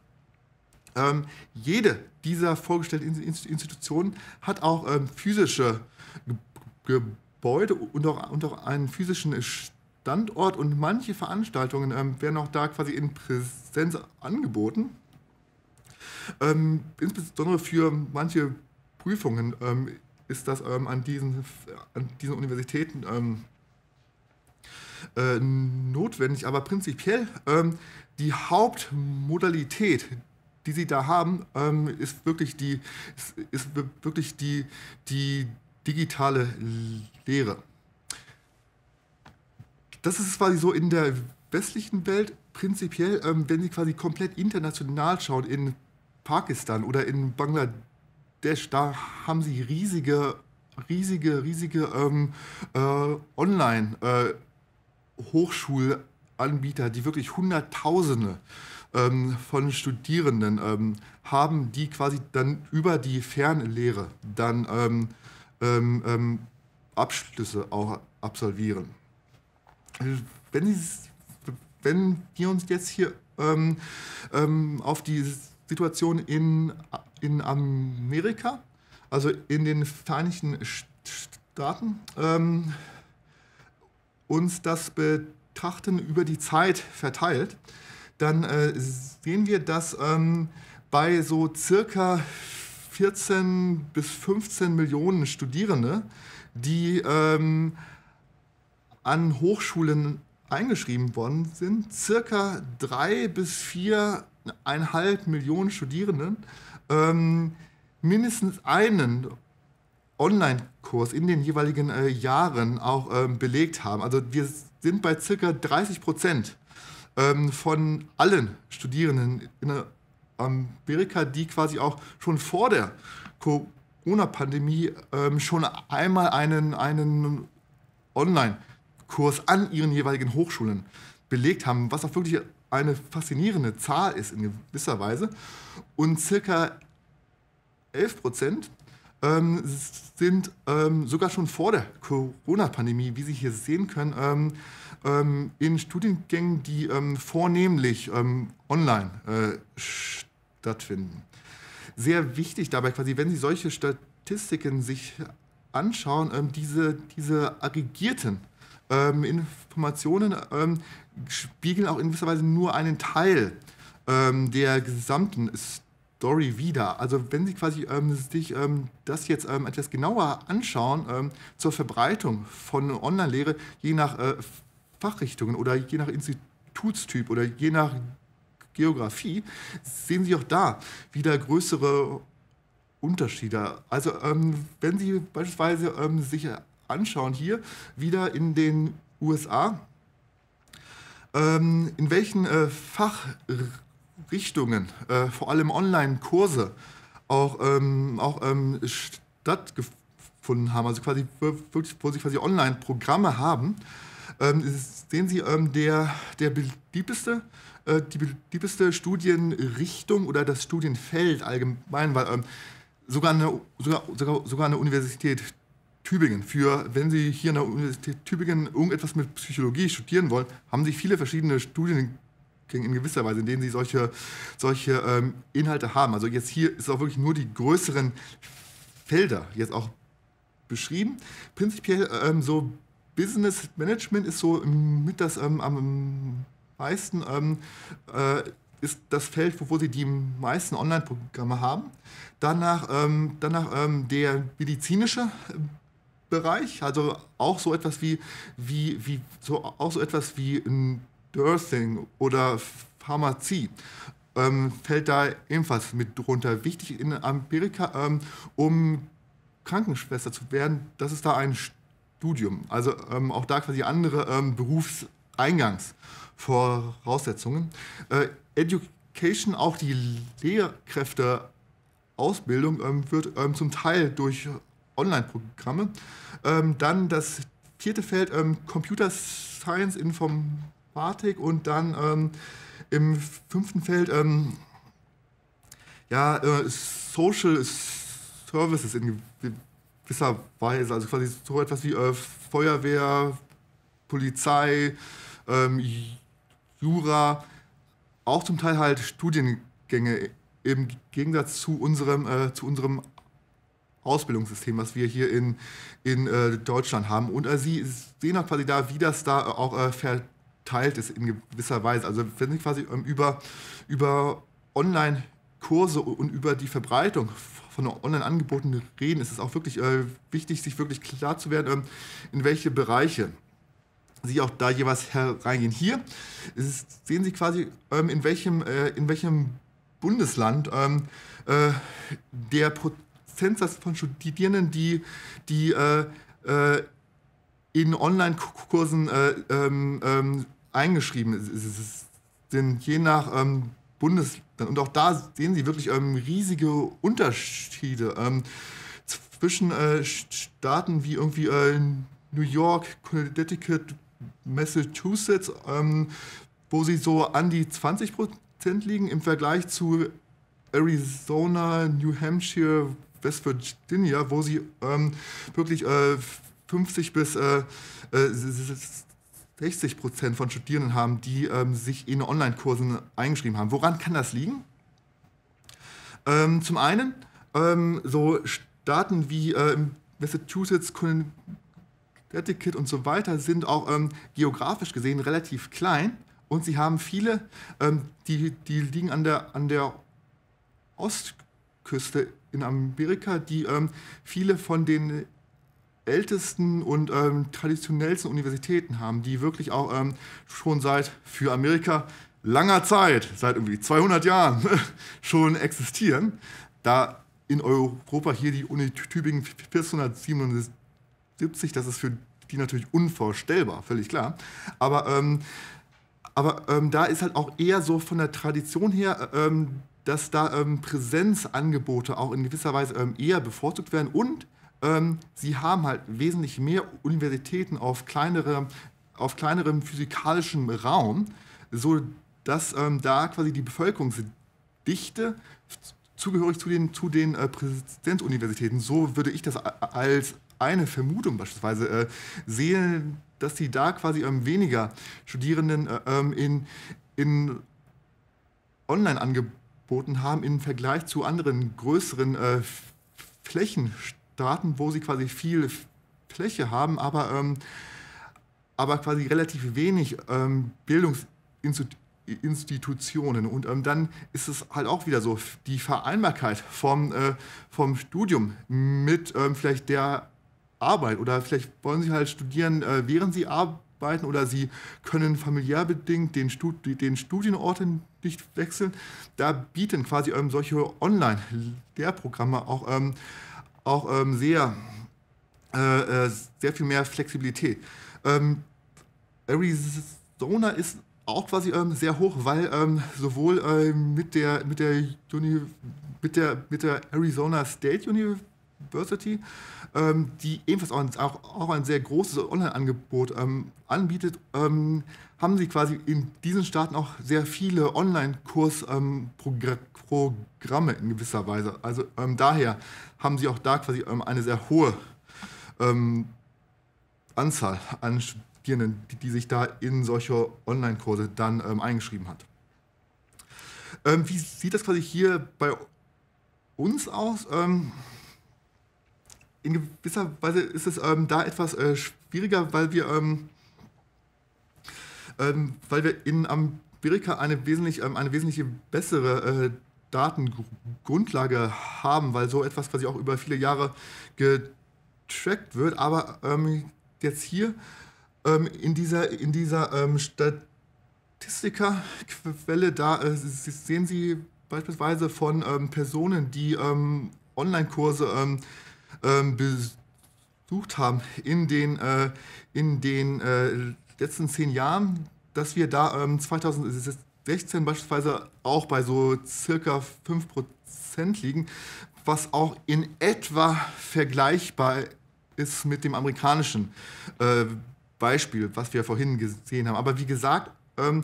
S1: ähm, jede dieser vorgestellten Institutionen hat auch ähm, physische Ge Gebäude und auch, und auch, einen physischen Standort und manche Veranstaltungen ähm, werden auch da quasi in Präsenz angeboten. Ähm, insbesondere für manche Prüfungen ähm, ist das ähm, an, diesen, an diesen Universitäten äh, notwendig, aber prinzipiell die Hauptmodalität die sie da haben, ähm, ist wirklich die, ist, ist wirklich die, die digitale Lehre. Das ist quasi so in der westlichen Welt prinzipiell, ähm, wenn Sie quasi komplett international schauen, in Pakistan oder in Bangladesch, da haben Sie riesige, riesige, riesige ähm, äh, Online- äh, Hochschulanbieter, die wirklich Hunderttausende ähm, von Studierenden, ähm, haben die quasi dann über die Fernlehre dann ähm, ähm, ähm Abschlüsse auch absolvieren. Wenn, wenn wir uns jetzt hier ähm, auf die Situation in, in Amerika, also in den Vereinigten Staaten, uns das betrachten über die Zeit verteilt, dann äh, sehen wir, dass ähm, bei so circa 14 bis 15 Millionen Studierende, die ähm, an Hochschulen eingeschrieben worden sind, circa drei bis viereinhalb Millionen Studierenden ähm, mindestens einen Online-Kurs in den jeweiligen äh, Jahren auch ähm, belegt haben. Also wir sind bei circa 30 Prozent ähm, von allen Studierenden in Amerika, die quasi auch schon vor der Corona-Pandemie ähm, schon einmal einen, einen Online-Kurs an ihren jeweiligen Hochschulen belegt haben, was auch wirklich eine faszinierende Zahl ist in gewisser Weise. Und circa 11 Prozent ähm, sind ähm, sogar schon vor der Corona-Pandemie, wie Sie hier sehen können, ähm, ähm, in Studiengängen, die ähm, vornehmlich ähm, online äh, stattfinden. Sehr wichtig dabei quasi, wenn Sie solche Statistiken sich anschauen, ähm, diese, diese aggregierten ähm, Informationen spiegeln auch in gewisser Weise nur einen Teil der gesamten Story wieder. Also wenn Sie quasi ähm, sich ähm, das jetzt ähm, etwas genauer anschauen zur Verbreitung von Online-Lehre, je nach äh, Fachrichtungen oder je nach Institutstyp oder je nach Geografie sehen Sie auch da wieder größere Unterschiede. Also ähm, wenn Sie beispielsweise ähm, sich anschauen hier wieder in den USA, ähm, in welchen äh, Fachrichtungen, äh, vor allem Online-Kurse, auch, ähm, auch ähm, stattgefunden haben, also quasi wirklich, wo sie quasi Online-Programme haben, ähm, sehen Sie, ähm, der, der beliebteste, äh, die beliebteste Studienrichtung oder das Studienfeld allgemein, weil ähm, sogar, eine, sogar, sogar, sogar eine Universität Tübingen. Für, wenn Sie hier an der Universität Tübingen irgendetwas mit Psychologie studieren wollen, haben Sie viele verschiedene Studien in gewisser Weise, in denen Sie solche, solche ähm, Inhalte haben. Also jetzt hier ist auch wirklich nur die größeren Felder jetzt auch beschrieben. Prinzipiell ähm, so Business Management ist so ähm, mit das ähm, am meisten ähm, äh, ist das Feld, wo sie die meisten Online-Programme haben. Danach, ähm, danach ähm, der medizinische äh, Bereich, also auch so etwas wie, wie, wie so, auch so etwas wie Nursing oder Pharmazie. Ähm, fällt da ebenfalls mit drunter. Wichtig in Amerika, ähm, um Krankenschwester zu werden, dass es da ein einen Studium. Also ähm, auch da quasi andere ähm, Berufseingangsvoraussetzungen. Äh, Education, auch die Lehrkräfteausbildung ähm, wird ähm, zum Teil durch Online-Programme. Ähm, dann das vierte Feld ähm, Computer Science, Informatik und dann im fünften Feld ja, äh, Social Services in gewisser Weise, also quasi so etwas wie äh, Feuerwehr, Polizei, ähm, Jura, auch zum Teil halt Studiengänge im Gegensatz zu unserem, äh, zu unserem Ausbildungssystem, was wir hier in, in äh, Deutschland haben. Und äh, Sie sehen auch quasi da, wie das da auch äh, verteilt ist in gewisser Weise. Also wenn Sie quasi ähm, über, über Online-Kurse und über die Verbreitung von von Online-Angeboten reden, ist es auch wirklich äh, wichtig, sich wirklich klar zu werden, ähm, in welche Bereiche Sie auch da jeweils hereingehen. Hier ist, sehen Sie quasi, ähm, in, welchem, äh, in welchem Bundesland ähm, äh, der Prozentsatz von Studierenden, die, die äh, äh, in Online-Kursen äh, ähm, ähm, eingeschrieben sind, je nach ähm, Bundesland. Und auch da sehen Sie wirklich ähm, riesige Unterschiede ähm, zwischen äh, Staaten wie irgendwie äh, New York, Connecticut, Massachusetts, ähm, wo sie so an die 20 Prozent liegen im Vergleich zu Arizona, New Hampshire, West Virginia, wo sie ähm, wirklich äh, 50 bis äh, äh 60 Prozent von Studierenden haben, die ähm, sich in Online-Kursen eingeschrieben haben. Woran kann das liegen? Ähm, zum einen ähm, so Staaten wie äh, Massachusetts, Connecticut und so weiter sind auch ähm, geografisch gesehen relativ klein und sie haben viele, ähm, die, die liegen an der, an der Ostküste in Amerika, die ähm, viele von den ältesten und ähm, traditionellsten Universitäten haben, die wirklich auch ähm, schon seit für Amerika langer Zeit, seit irgendwie 200 Jahren schon existieren. Da in Europa hier die Uni Tübingen 477, das ist für die natürlich unvorstellbar, völlig klar. Aber, ähm, aber ähm, da ist halt auch eher so von der Tradition her ähm, dass da ähm, Präsenzangebote auch in gewisser Weise ähm, eher bevorzugt werden und ähm, sie haben halt wesentlich mehr Universitäten auf, kleinere, auf kleinerem physikalischem Raum, so dass ähm, da quasi die Bevölkerungsdichte zugehörig zu den, zu den äh, Präsidenzuniversitäten, so würde ich das als eine Vermutung beispielsweise äh, sehen, dass sie da quasi ähm, weniger Studierenden äh, ähm, in, in Online-Angeboten haben im Vergleich zu anderen größeren äh, Flächen Quadraten, wo sie quasi viel Fläche haben, aber, ähm, aber quasi relativ wenig ähm, Bildungsinstitutionen. Und ähm, dann ist es halt auch wieder so, die Vereinbarkeit vom, äh, vom Studium mit ähm, vielleicht der Arbeit oder vielleicht wollen sie halt studieren, äh, während sie arbeiten oder sie können familiär bedingt den, Stud den Studienorten nicht wechseln. Da bieten quasi ähm, solche Online-Lehrprogramme auch ähm, auch ähm, sehr, äh, äh, sehr viel mehr Flexibilität. Ähm, Arizona ist auch quasi ähm, sehr hoch, weil ähm, sowohl ähm, mit der mit der Uni, mit der mit der Arizona State University, ähm, die ebenfalls auch, auch, auch ein sehr großes Online-Angebot anbietet, haben sie quasi in diesen Staaten auch sehr viele Online-Kursprogramme ähm, in gewisser Weise. Also ähm, daher haben sie auch da quasi ähm, eine sehr hohe ähm, Anzahl an Studierenden, die, die, sich da in solche Online-Kurse dann ähm, eingeschrieben hat. Ähm, wie sieht das quasi hier bei uns aus? in gewisser Weise ist es da etwas äh, schwieriger, weil wir ähm, ähm, weil wir in Amerika eine wesentlich, ähm, eine wesentliche bessere äh, Datengrundlage haben, weil so etwas quasi auch über viele Jahre getrackt wird. Aber ähm, jetzt hier ähm, in dieser, in dieser ähm, Statistikerquelle, da äh, sehen Sie beispielsweise von ähm, Personen, die Online-Kurse besucht haben in den, äh, in den äh, letzten zehn Jahren, dass wir da ähm, 2016 beispielsweise auch bei so circa 5% liegen, was auch in etwa vergleichbar ist mit dem amerikanischen äh, Beispiel, was wir vorhin gesehen haben. Aber wie gesagt, ähm,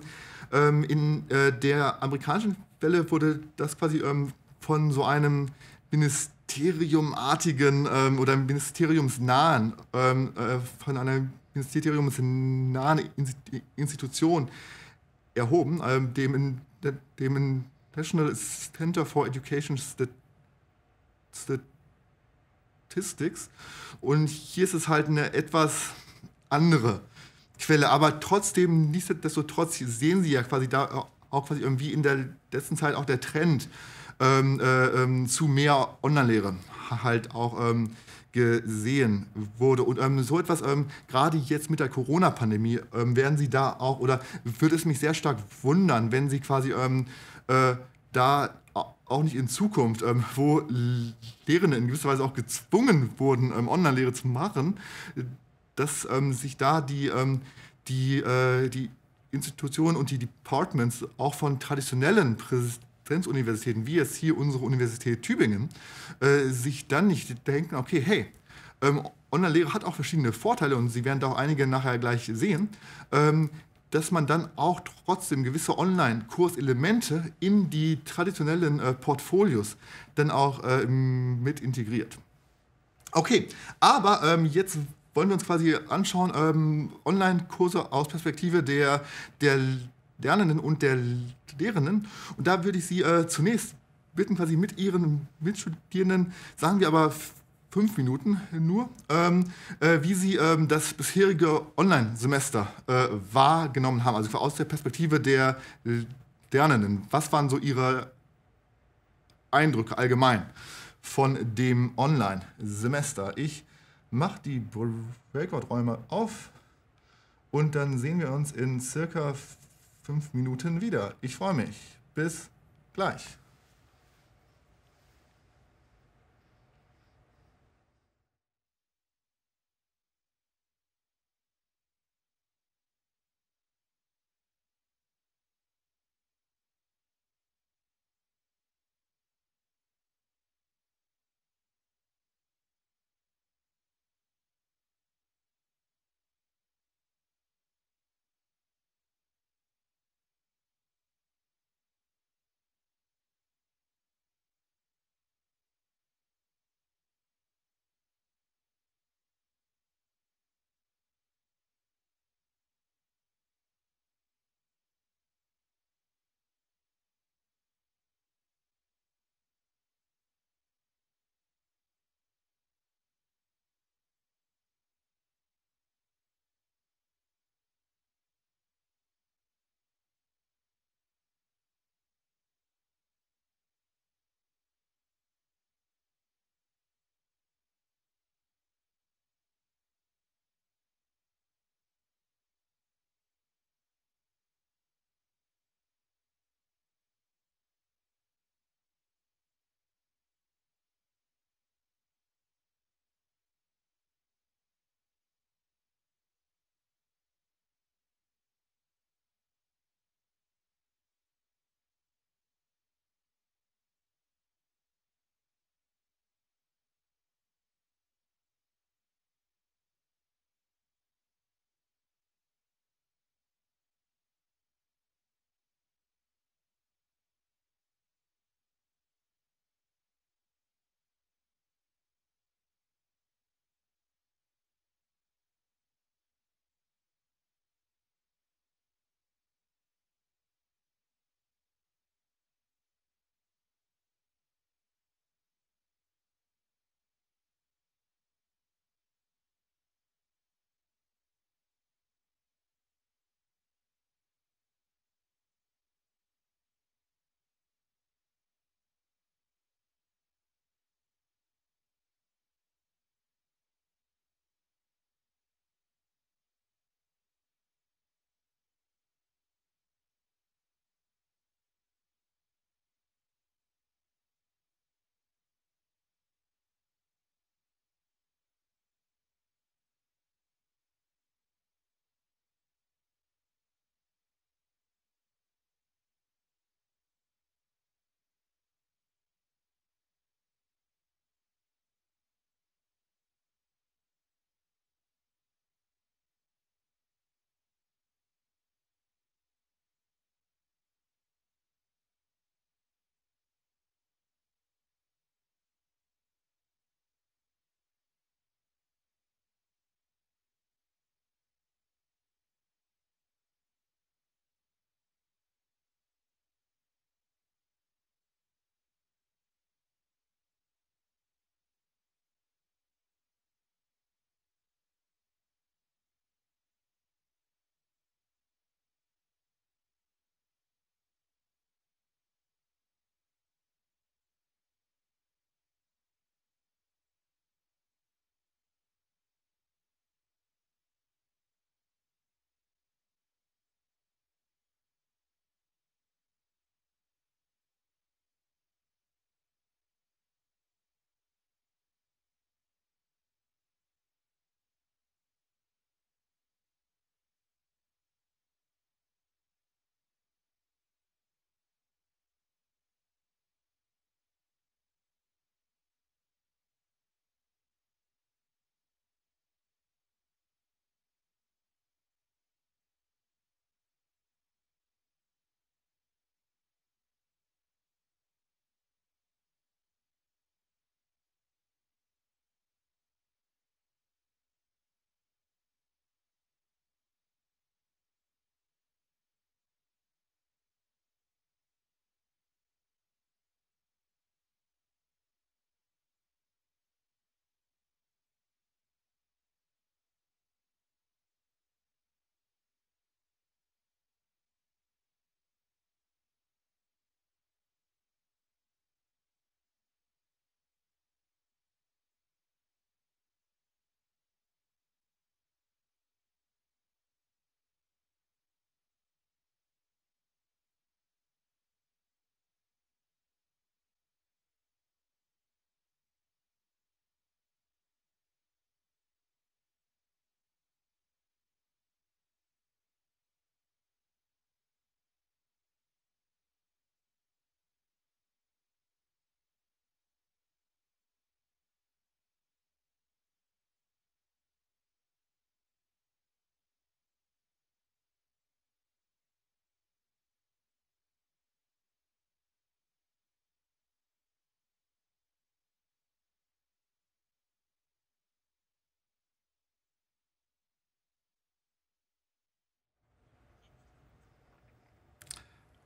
S1: ähm, in äh, der amerikanischen Welle wurde das quasi ähm, von so einem Ministeriumartigen ähm, oder ministeriumsnahen, ähm, äh, von einer Ministerium ist eine nahe Institution erhoben, ähm, dem, dem National Center for Education Statistics. Und hier ist es halt eine etwas andere Quelle, aber trotzdem, nichtsdestotrotz sehen Sie ja quasi da auch quasi irgendwie in der letzten Zeit auch der Trend ähm, äh, ähm, zu mehr Online-Lehre halt auch ähm, gesehen wurde. Und ähm, so etwas, ähm, gerade jetzt mit der Corona-Pandemie, ähm, werden Sie da auch, oder würde es mich sehr stark wundern, wenn Sie quasi ähm, äh, da auch nicht in Zukunft, ähm, wo Lehrende in gewisser Weise auch gezwungen wurden, ähm, Online-Lehre zu machen, dass sich da die, die, äh, die Institutionen und die Departments auch von traditionellen Präsidenten Referenzuniversitäten, wie jetzt hier unsere Universität Tübingen, äh, sich dann nicht denken, okay, hey, ähm, Online-Lehre hat auch verschiedene Vorteile und Sie werden da auch einige nachher gleich sehen, ähm, dass man dann auch trotzdem gewisse Online-Kurselemente in die traditionellen äh, Portfolios dann auch äh, mit integriert. Okay, aber ähm, jetzt wollen wir uns quasi anschauen, ähm, Online-Kurse aus Perspektive der, der Lernenden und der Lehrenden. Und da würde ich Sie äh, zunächst bitten, quasi mit Ihren Mitstudierenden, sagen wir aber fünf Minuten nur, ähm, äh, wie Sie ähm, das bisherige Online-Semester äh, wahrgenommen haben, also aus der Perspektive der Lernenden. Was waren so Ihre Eindrücke allgemein von dem Online-Semester? Ich mache die Breakout-Räume auf und dann sehen wir uns in circa fünf Minuten wieder. Ich freue mich. Bis gleich.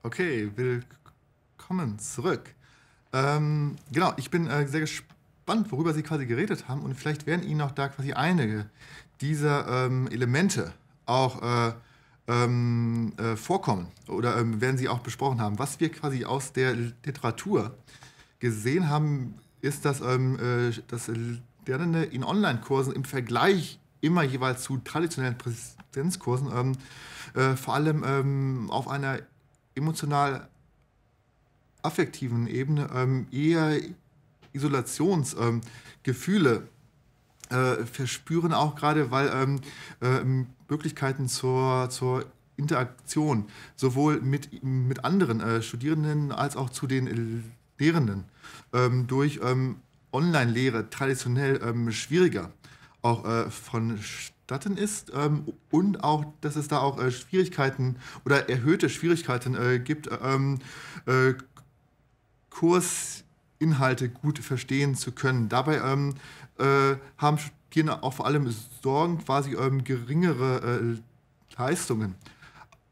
S1: Okay, willkommen zurück. Ähm, genau, ich bin äh, sehr gespannt, worüber Sie quasi geredet haben und vielleicht werden Ihnen auch da quasi einige dieser ähm, Elemente auch äh, ähm, äh, vorkommen oder ähm, werden Sie auch besprochen haben. Was wir quasi aus der Literatur gesehen haben, ist, dass ähm, äh, das Lernende in Online-Kursen im Vergleich immer jeweils zu traditionellen Präsenzkursen ähm, äh, vor allem ähm, auf einer emotional affektiven Ebene ähm, eher Isolationsgefühle ähm, äh, verspüren, auch gerade weil ähm, äh, Möglichkeiten zur, zur Interaktion sowohl mit, mit anderen äh, Studierenden als auch zu den Lehrenden ähm, durch ähm, Online-Lehre traditionell ähm, schwieriger auch äh, von St Platten ist ähm, und auch, dass es da auch äh, Schwierigkeiten oder erhöhte Schwierigkeiten äh, gibt, äh, ähm, äh, Kursinhalte gut verstehen zu können. Dabei ähm, äh, haben Studierende auch vor allem Sorgen, quasi ähm, geringere äh, Leistungen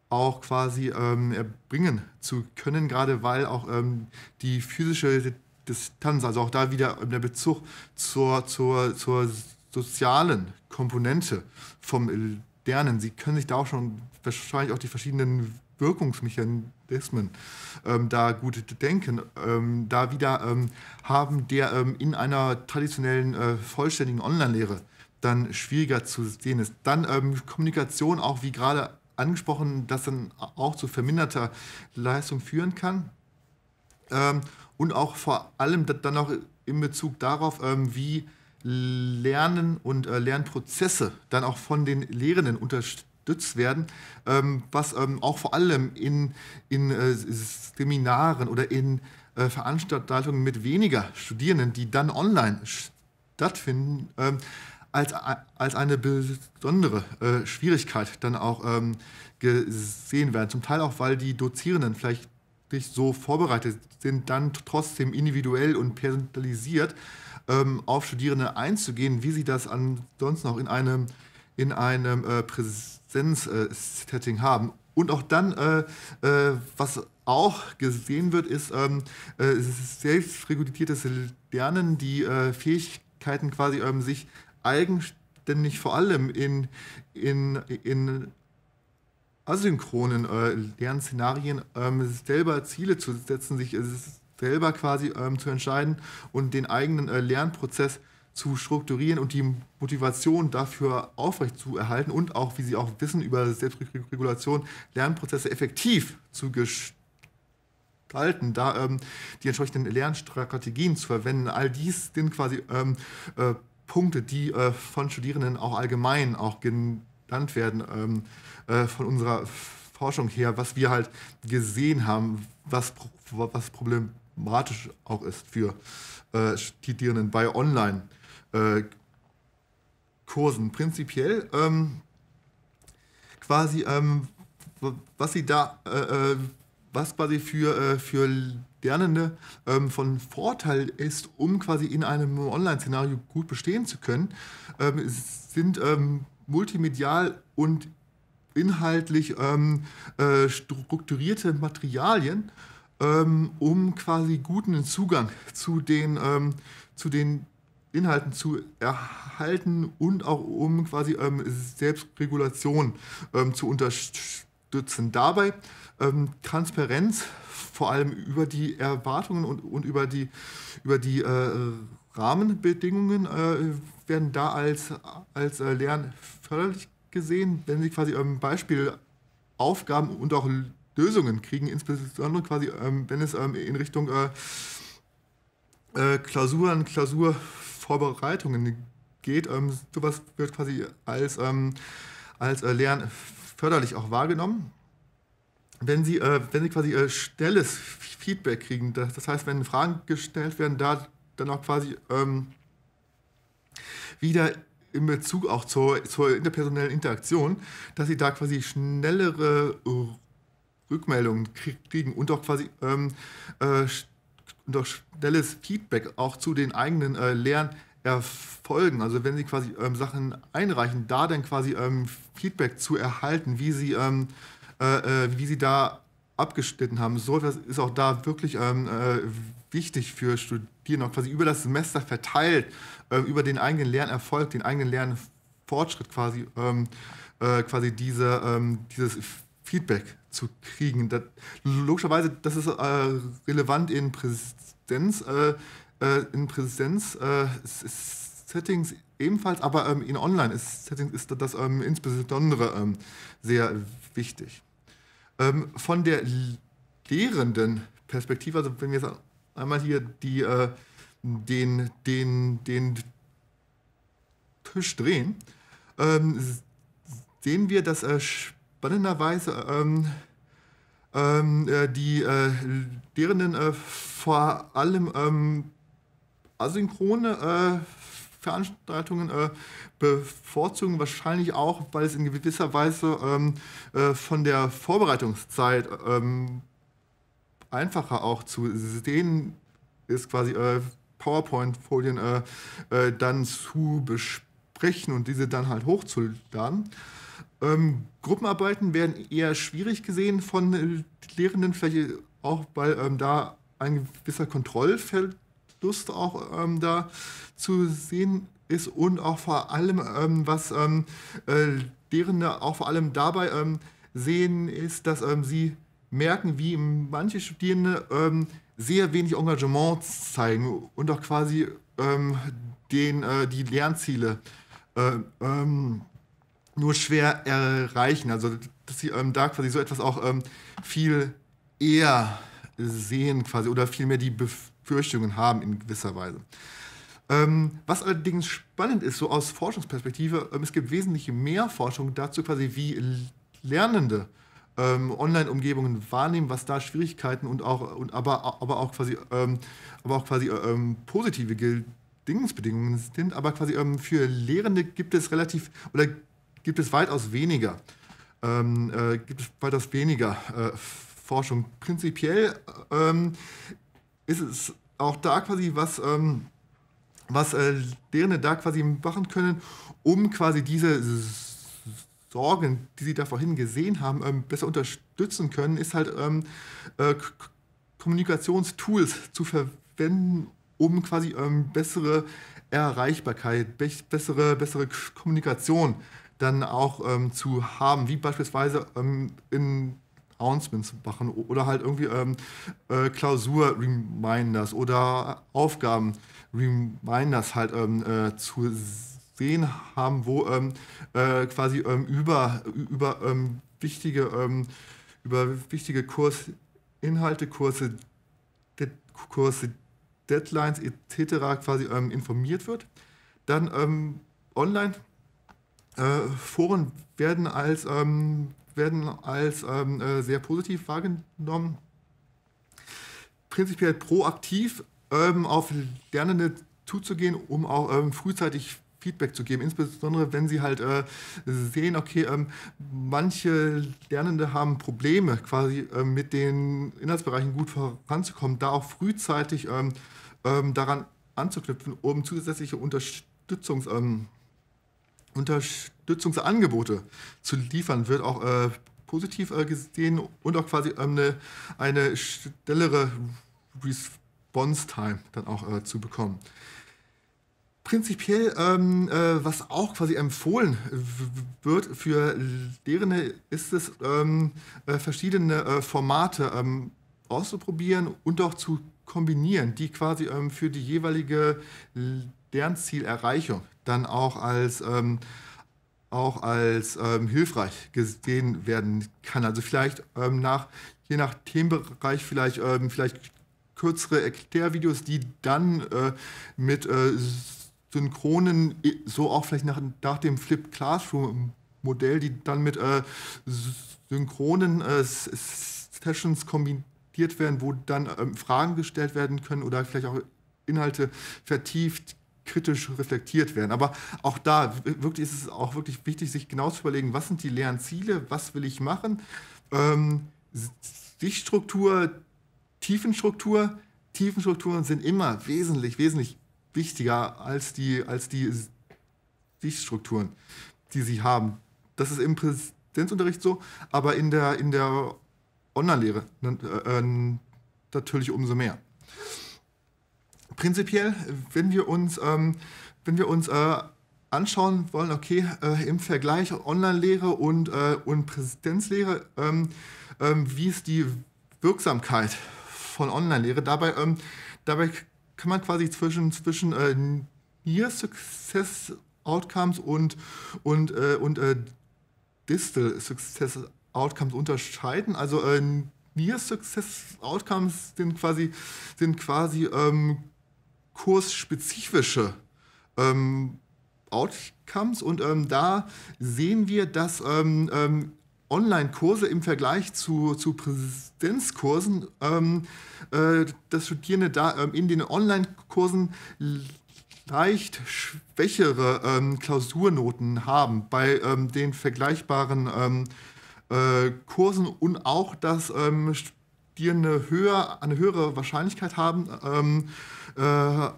S1: auch quasi ähm, erbringen zu können, gerade weil auch ähm, die physische Distanz, also auch da wieder der Bezug zur, zur, zur sozialen Komponente vom Lernen. Sie können sich da auch schon wahrscheinlich auch die verschiedenen Wirkungsmechanismen ähm, da gut denken. Ähm, da wieder ähm, haben der ähm, in einer traditionellen äh, vollständigen Online-Lehre dann schwieriger zu sehen ist. Dann ähm, Kommunikation auch wie gerade angesprochen, das dann auch zu verminderter Leistung führen kann. Ähm, und auch vor allem dann auch in Bezug darauf, wie Lernen und äh, Lernprozesse dann auch von den Lehrenden unterstützt werden, ähm, was ähm, auch vor allem in, in äh, Seminaren oder in äh, Veranstaltungen mit weniger Studierenden, die dann online stattfinden, ähm, als, als eine besondere äh, Schwierigkeit dann auch ähm, gesehen werden. Zum Teil auch, weil die Dozierenden vielleicht nicht so vorbereitet sind, dann trotzdem individuell und personalisiert ähm, auf Studierende einzugehen, wie sie das ansonsten auch in einem, in einem äh, Präsenzsetting äh, haben. Und auch dann, äh, äh, was auch gesehen wird, ist ähm, äh, selbstreguliertes Lernen, die äh, Fähigkeiten quasi ähm, sich eigenständig vor allem in, in, in asynchronen Lernszenarien ähm, selber Ziele zu setzen, sich selber quasi ähm, zu entscheiden und den eigenen äh, Lernprozess zu strukturieren und die Motivation dafür aufrechtzuerhalten und auch, wie Sie auch wissen, über Selbstregulation Lernprozesse effektiv zu gestalten, da ähm, die entsprechenden Lernstrategien zu verwenden. All dies sind quasi ähm, äh, Punkte, die äh, von Studierenden auch allgemein auch genannt werden ähm, äh, von unserer Forschung her, was wir halt gesehen haben, was, was Problem problematisch auch ist für äh, Studierenden bei Online-Kursen. Äh, Prinzipiell ähm, quasi, ähm, was sie da, äh, äh, was quasi für, äh, für Lernende ähm, von Vorteil ist, um quasi in einem Online-Szenario gut bestehen zu können, ähm, sind ähm, multimedial und inhaltlich ähm, äh, strukturierte Materialien ähm, um quasi guten Zugang zu den, ähm, zu den Inhalten zu erhalten und auch um quasi ähm, Selbstregulation ähm, zu unterstützen. Dabei ähm, Transparenz vor allem über die Erwartungen und, und über die, über die äh, Rahmenbedingungen äh, werden da als, als äh, Lernen förderlich gesehen, wenn sie quasi ähm, Beispiel und auch Lösungen kriegen, insbesondere quasi, ähm, wenn es ähm, in Richtung äh, äh, Klausuren, Klausurvorbereitungen geht. Ähm, sowas wird quasi als, ähm, als äh, Lernen förderlich auch wahrgenommen. Wenn Sie, äh, wenn Sie quasi äh, schnelles Feedback kriegen, das, das, heißt, wenn Fragen gestellt werden, da dann auch quasi ähm, wieder in Bezug auch zur, zur interpersonellen Interaktion, dass sie da quasi schnellere Rückmeldungen kriegen und auch quasi ähm, äh, und auch schnelles Feedback auch zu den eigenen äh, Lernerfolgen. Also wenn Sie quasi ähm, Sachen einreichen, da dann quasi ähm, Feedback zu erhalten, wie Sie, ähm, äh, äh wie Sie da abgeschnitten haben. So etwas ist auch da wirklich ähm, äh, wichtig für Studierende, auch quasi über das Semester verteilt, ähm, über den eigenen Lernerfolg, den eigenen Lernfortschritt quasi, ähm, äh, quasi diese, dieses Feedback zu kriegen. Das, logischerweise, das ist äh, relevant in Präsenz, äh, äh in Präsenz äh, Settings ebenfalls, aber ähm, in Online Settings ist das ähm, insbesondere ähm, sehr wichtig. Ähm, von der lehrenden Perspektive, also wenn wir jetzt einmal hier die, äh, den, den, den Tisch drehen, ähm, sehen wir, dass äh, spannenderweise äh, ähm, ähm, äh, die äh, Lehrenden äh, vor allem ähm, asynchrone äh, Veranstaltungen äh, bevorzugen, wahrscheinlich auch, weil es in gewisser Weise ähm, von der Vorbereitungszeit ähm, einfacher auch zu sehen ist, quasi PowerPoint-Folien dann zu besprechen und diese dann halt hochzuladen. Ähm, Gruppenarbeiten werden eher schwierig gesehen von äh, Lehrenden, vielleicht auch, weil ähm, da ein gewisser Kontrollverlust auch ähm, da zu sehen ist und auch vor allem, ähm, was ähm, äh, Lehrende auch vor allem dabei ähm, sehen, ist, dass ähm, sie merken, wie manche Studierende sehr wenig Engagement zeigen und auch quasi den, äh, die Lernziele äh, ähm, nur schwer erreichen. Also, dass sie ähm, da quasi so etwas auch ähm, viel eher sehen quasi oder vielmehr die Befürchtungen haben in gewisser Weise. Ähm, was allerdings spannend ist, so aus Forschungsperspektive, ähm, es gibt wesentlich mehr Forschung dazu quasi, wie Lernende ähm, Online-Umgebungen wahrnehmen, was da Schwierigkeiten und auch und aber, aber auch quasi ähm, aber auch quasi positive Dingensbedingungen sind. Aber quasi für Lehrende gibt es relativ oder gibt es weitaus weniger, ähm, äh, gibt es weitaus weniger äh, Forschung. Prinzipiell ähm, ist es auch da quasi, was, ähm, was äh, Lehrende da quasi machen können, um quasi diese Sorgen, die sie da vorhin gesehen haben, ähm, besser unterstützen können, ist halt ähm, äh, Kommunikationstools zu verwenden, um quasi ähm, bessere Erreichbarkeit, be bessere, bessere Kommunikation dann auch ähm, zu haben, wie beispielsweise ähm, in Announcements machen oder halt irgendwie ähm, äh, Klausur-Reminders oder Aufgaben-Reminders halt ähm, äh, zu sehen haben, wo ähm, äh, quasi ähm, über, über, ähm, wichtige, ähm, über wichtige Kursinhalte, Kurse, De Kurse Deadlines etc. quasi informiert wird. Dann online äh, Foren werden als, ähm, werden als ähm, äh, sehr positiv wahrgenommen. Prinzipiell proaktiv ähm, auf Lernende zuzugehen, um auch ähm, frühzeitig Feedback zu geben, insbesondere wenn sie halt äh, sehen, okay, ähm, manche Lernende haben Probleme, quasi ähm, mit den Inhaltsbereichen gut voranzukommen, da auch frühzeitig ähm, ähm daran anzuknüpfen, um zusätzliche Unterstützungs ähm, Unterstützungsangebote zu liefern, wird auch äh, positiv äh, gesehen und auch quasi ähm, eine, eine schnellere Response-Time dann auch äh, zu bekommen. Prinzipiell, ähm, äh, was auch quasi empfohlen wird für Lehrende, ist es, ähm, äh, verschiedene äh, Formate ähm, auszuprobieren und auch zu kombinieren, die quasi ähm, für die jeweilige Lernzielerreichung dann auch als, ähm, auch als ähm, hilfreich gesehen werden kann. Also vielleicht ähm, nach, je nach Themenbereich, vielleicht, ähm, vielleicht kürzere Erklärvideos, die dann äh, mit äh, synchronen, so auch vielleicht nach, nach dem Flip Classroom Modell, die dann mit äh, synchronen äh, Sessions kombiniert werden, wo dann ähm, Fragen gestellt werden können oder vielleicht auch Inhalte vertieft kritisch reflektiert werden. Aber auch da wirklich ist es auch wirklich wichtig, sich genau zu überlegen, was sind die Lernziele, was will ich machen. Ähm, Sichtstruktur, Tiefenstruktur, Tiefenstrukturen sind immer wesentlich, wesentlich wichtiger als die, als die Sichtstrukturen, die sie haben. Das ist im Präsenzunterricht so, aber in der, in der Online-Lehre äh, äh natürlich umso mehr prinzipiell, wenn wir uns, ähm, wenn wir uns äh, anschauen wollen, okay, äh, im Vergleich Online-Lehre und, äh, und Präsenzlehre, ähm, ähm wie ist die Wirksamkeit von Online-Lehre? Dabei, ähm, dabei kann man quasi zwischen, zwischen äh, Near Success Outcomes und, und, äh, und äh, Distal Success Outcomes unterscheiden. Also äh, Near Success Outcomes sind quasi, sind quasi ähm, kursspezifische ähm, Outcomes und ähm, da sehen wir, dass ähm, ähm Online-Kurse im Vergleich zu, zu Präsenzkursen ähm, äh, das Studierende da ähm, in den Online-Kursen leicht schwächere Klausurnoten haben bei den vergleichbaren äh, Kursen und auch, dass ähm, die eine, höher, eine höhere Wahrscheinlichkeit haben, ähm, äh,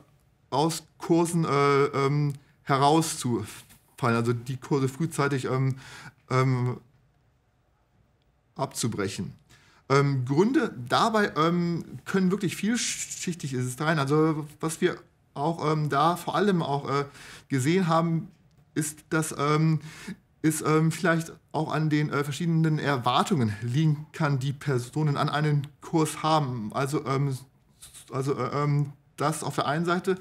S1: aus Kursen äh, ähm, herauszufallen, also die Kurse frühzeitig ähm, ähm abzubrechen. Ähm, Gründe dabei ähm, können wirklich vielschichtig sein. Also was wir auch da vor allem auch äh, gesehen haben, ist, dass ähm, ist ähm, vielleicht auch an den äh, verschiedenen Erwartungen liegen kann, die Personen an einen Kurs haben. Also, ähm, also äh, ähm, dass auf der einen Seite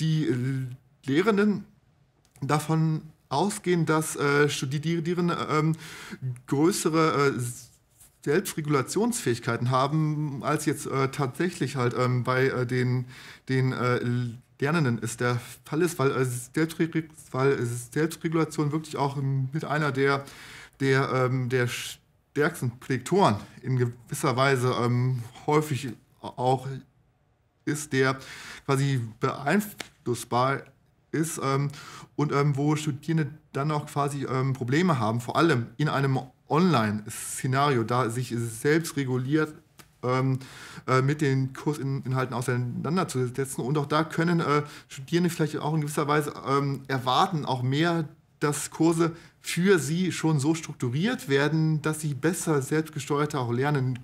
S1: die Lehrenden davon ausgehen, dass äh, Studierende ähm, größere äh, Selbstregulationsfähigkeiten haben, als jetzt äh, tatsächlich halt ähm, bei äh, den, den Lernenden ist der Fall ist, äh, weil, Selbstregulation wirklich auch mit einer der, der, ähm, der stärksten Prädiktoren in gewisser Weise ähm, häufig auch ist, der quasi beeinflussbar ist ähm, und ähm, wo Studierende dann auch quasi ähm, Probleme haben, vor allem in einem Online-Szenario, da sich selbst reguliert ähm, äh, mit den Kursinhalten auseinanderzusetzen. Und auch da können äh, Studierende vielleicht auch in gewisser Weise ähm, erwarten, auch mehr, dass Kurse für sie schon so strukturiert werden, dass sie besser selbstgesteuerter auch lernen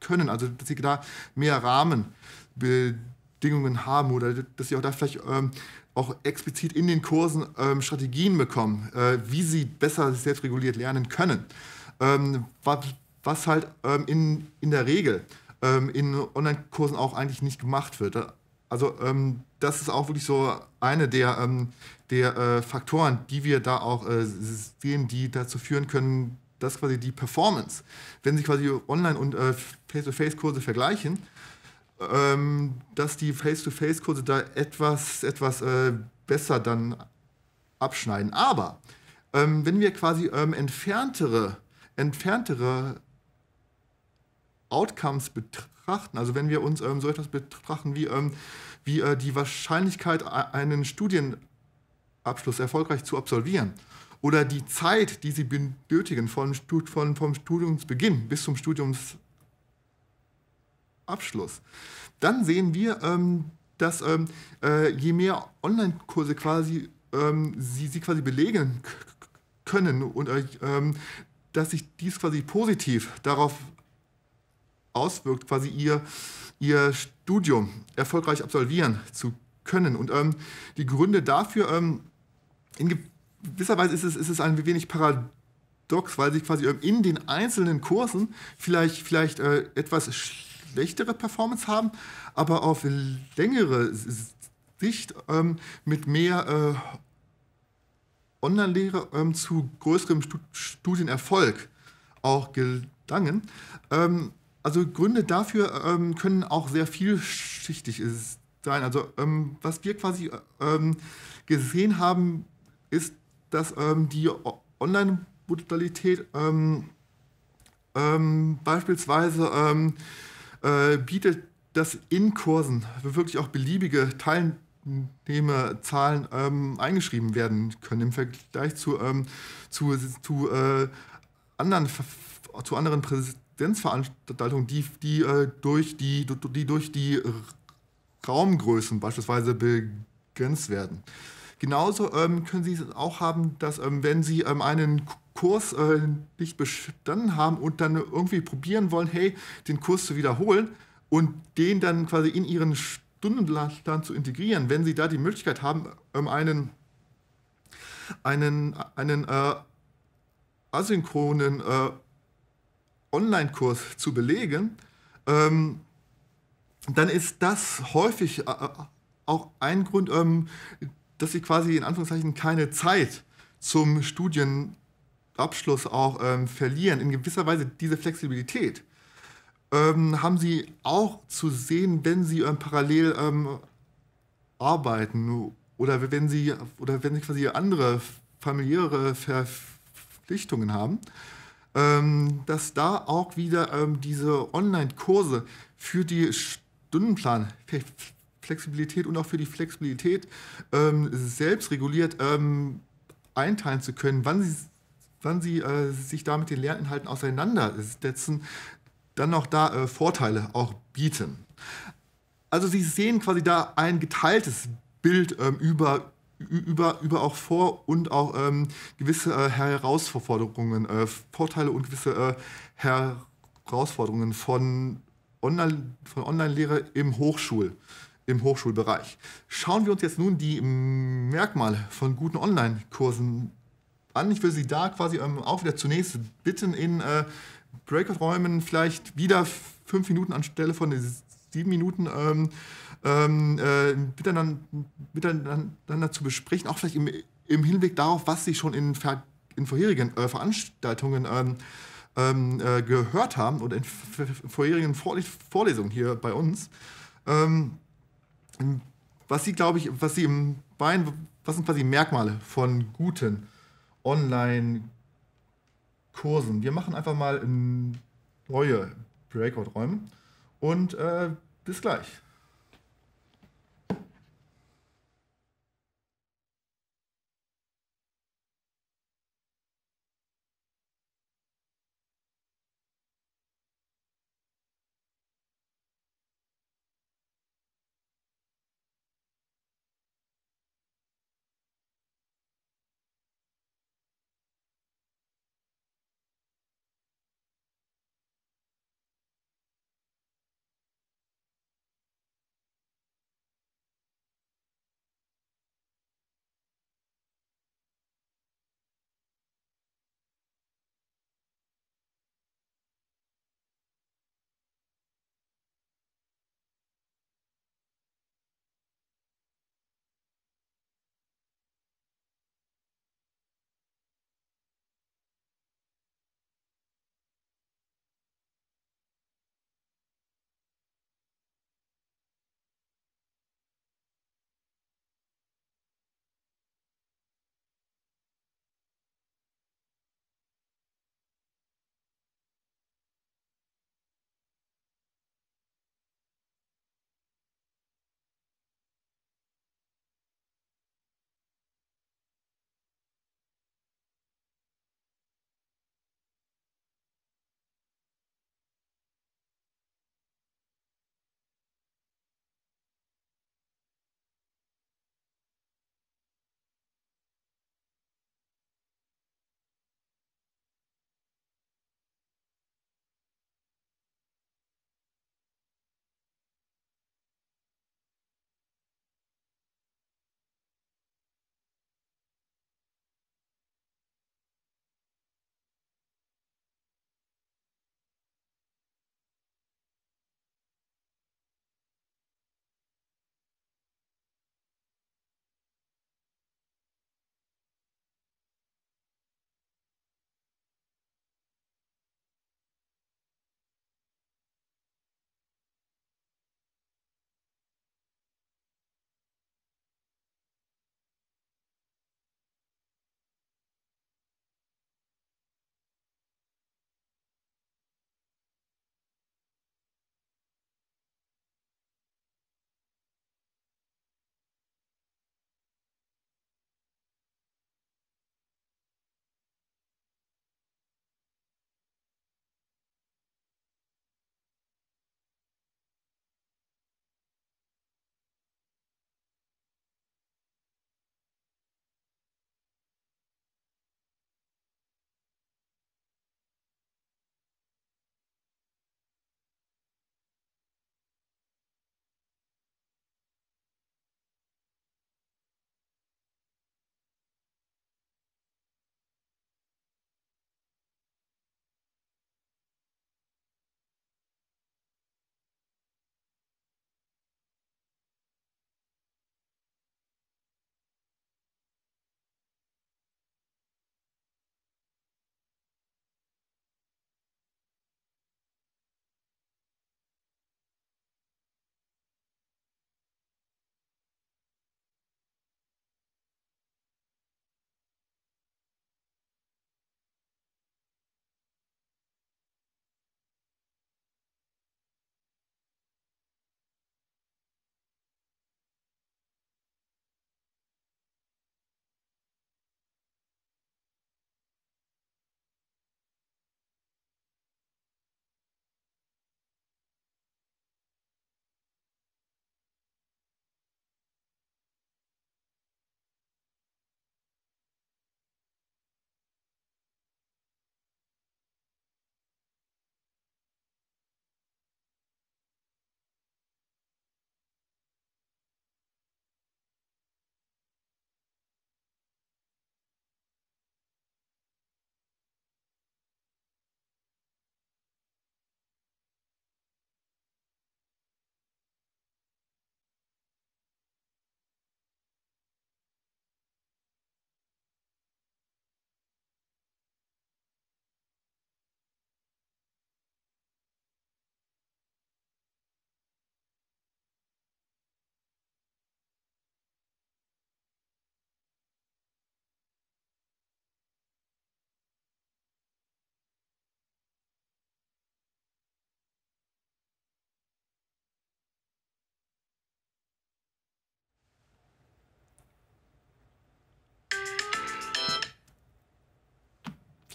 S1: können. Also dass sie da mehr Rahmenbedingungen haben oder dass sie auch da vielleicht ähm, auch explizit in den Kursen ähm, Strategien bekommen, äh, wie sie besser selbstreguliert lernen können. Ähm, was, was, halt ähm, in, in der Regel ähm, in Online-Kursen auch eigentlich nicht gemacht wird. Also ähm, das ist auch wirklich so eine der, ähm, der äh, Faktoren, die wir da auch äh, sehen, die dazu führen können, dass quasi die Performance, wenn Sie quasi Online- und äh, Face-to-Face-Kurse vergleichen, ähm, dass die Face-to-Face-Kurse da etwas, etwas äh, besser dann abschneiden. Aber ähm, wenn wir quasi ähm, entferntere, entferntere Outcomes betrachten, also wenn wir uns ähm, so etwas betrachten wie, ähm, wie äh, die Wahrscheinlichkeit, einen Studienabschluss erfolgreich zu absolvieren oder die Zeit, die sie benötigen von, von, vom Studiumsbeginn bis zum Studiumsabschluss, dann sehen wir, ähm, dass ähm, äh, je mehr Online-Kurse quasi ähm, sie, sie quasi belegen können und äh, ähm, dass sich dies quasi positiv darauf auswirkt, quasi ihr, ihr Studium erfolgreich absolvieren zu können. Und ähm, die Gründe dafür, ähm, in gewisser Weise ist es, ist es ein wenig paradox, weil sich quasi ähm, in den einzelnen Kursen vielleicht, vielleicht äh, etwas schlechtere Performance haben, aber auf längere Sicht ähm, mit mehr äh, Online-Lehre ähm, zu größerem Studienerfolg auch gelangen. Ähm, also Gründe dafür ähm, können auch sehr vielschichtig sein. Also ähm, was wir quasi ähm, gesehen haben, ist, dass ähm, die Online-Brutalität ähm, ähm, beispielsweise äh, bietet, dass in Kursen wirklich auch beliebige Teilnehmerzahlen eingeschrieben werden können im Vergleich zu, zu, zu äh, anderen zu anderen Präsentationen Präsenzveranstaltungen, die, die, äh, durch die, die durch die Raumgrößen beispielsweise begrenzt werden. Genauso ähm, können Sie es auch haben, dass ähm, wenn Sie ähm, einen Kurs äh, nicht bestanden haben und dann irgendwie probieren wollen, hey, den Kurs zu wiederholen und den dann quasi in Ihren Stundenplan zu integrieren, wenn Sie da die Möglichkeit haben, ähm, einen, einen, einen äh, asynchronen äh, Online-Kurs zu belegen, ähm, dann ist das häufig äh, äh, auch ein Grund, ähm, dass sie quasi in Anführungszeichen keine Zeit zum Studienabschluss auch ähm, verlieren. In gewisser Weise diese Flexibilität ähm, haben sie auch zu sehen, wenn sie ähm, parallel ähm, arbeiten oder wenn sie oder wenn sie quasi andere familiäre Verpflichtungen haben. Ähm, dass da auch wieder ähm, diese Online-Kurse für die Stundenplanflexibilität und auch für die Flexibilität ähm, selbst reguliert ähm, einteilen zu können, wann sie, wann sie äh, sich da mit den Lerninhalten auseinandersetzen, dann auch da äh, Vorteile auch bieten. Also Sie sehen quasi da ein geteiltes Bild ähm, über über, über auch Vor- und auch ähm, gewisse äh, Herausforderungen, äh, Vorteile und gewisse äh, Herausforderungen von, Online, von Online-Lehre im Hochschul im Hochschulbereich. Schauen wir uns jetzt nun die mm, Merkmale von guten Online-Kursen an. Ich würde Sie da quasi ähm, auch wieder zunächst bitten, in äh, Breakout-Räumen vielleicht wieder fünf Minuten anstelle von sieben Minuten ähm, ähm, äh, miteinander, miteinander, zu besprechen, auch vielleicht im, im, Hinblick darauf, was sie schon in, ver, in vorherigen äh, Veranstaltungen ähm, ähm äh, gehört haben oder in vorherigen Vorles Vorlesungen hier bei uns. Ähm, was sie, glaube ich, was sie im Bein, was sind quasi Merkmale von guten Online-Kursen? Wir machen einfach mal neue Breakout-Räume und äh, bis gleich.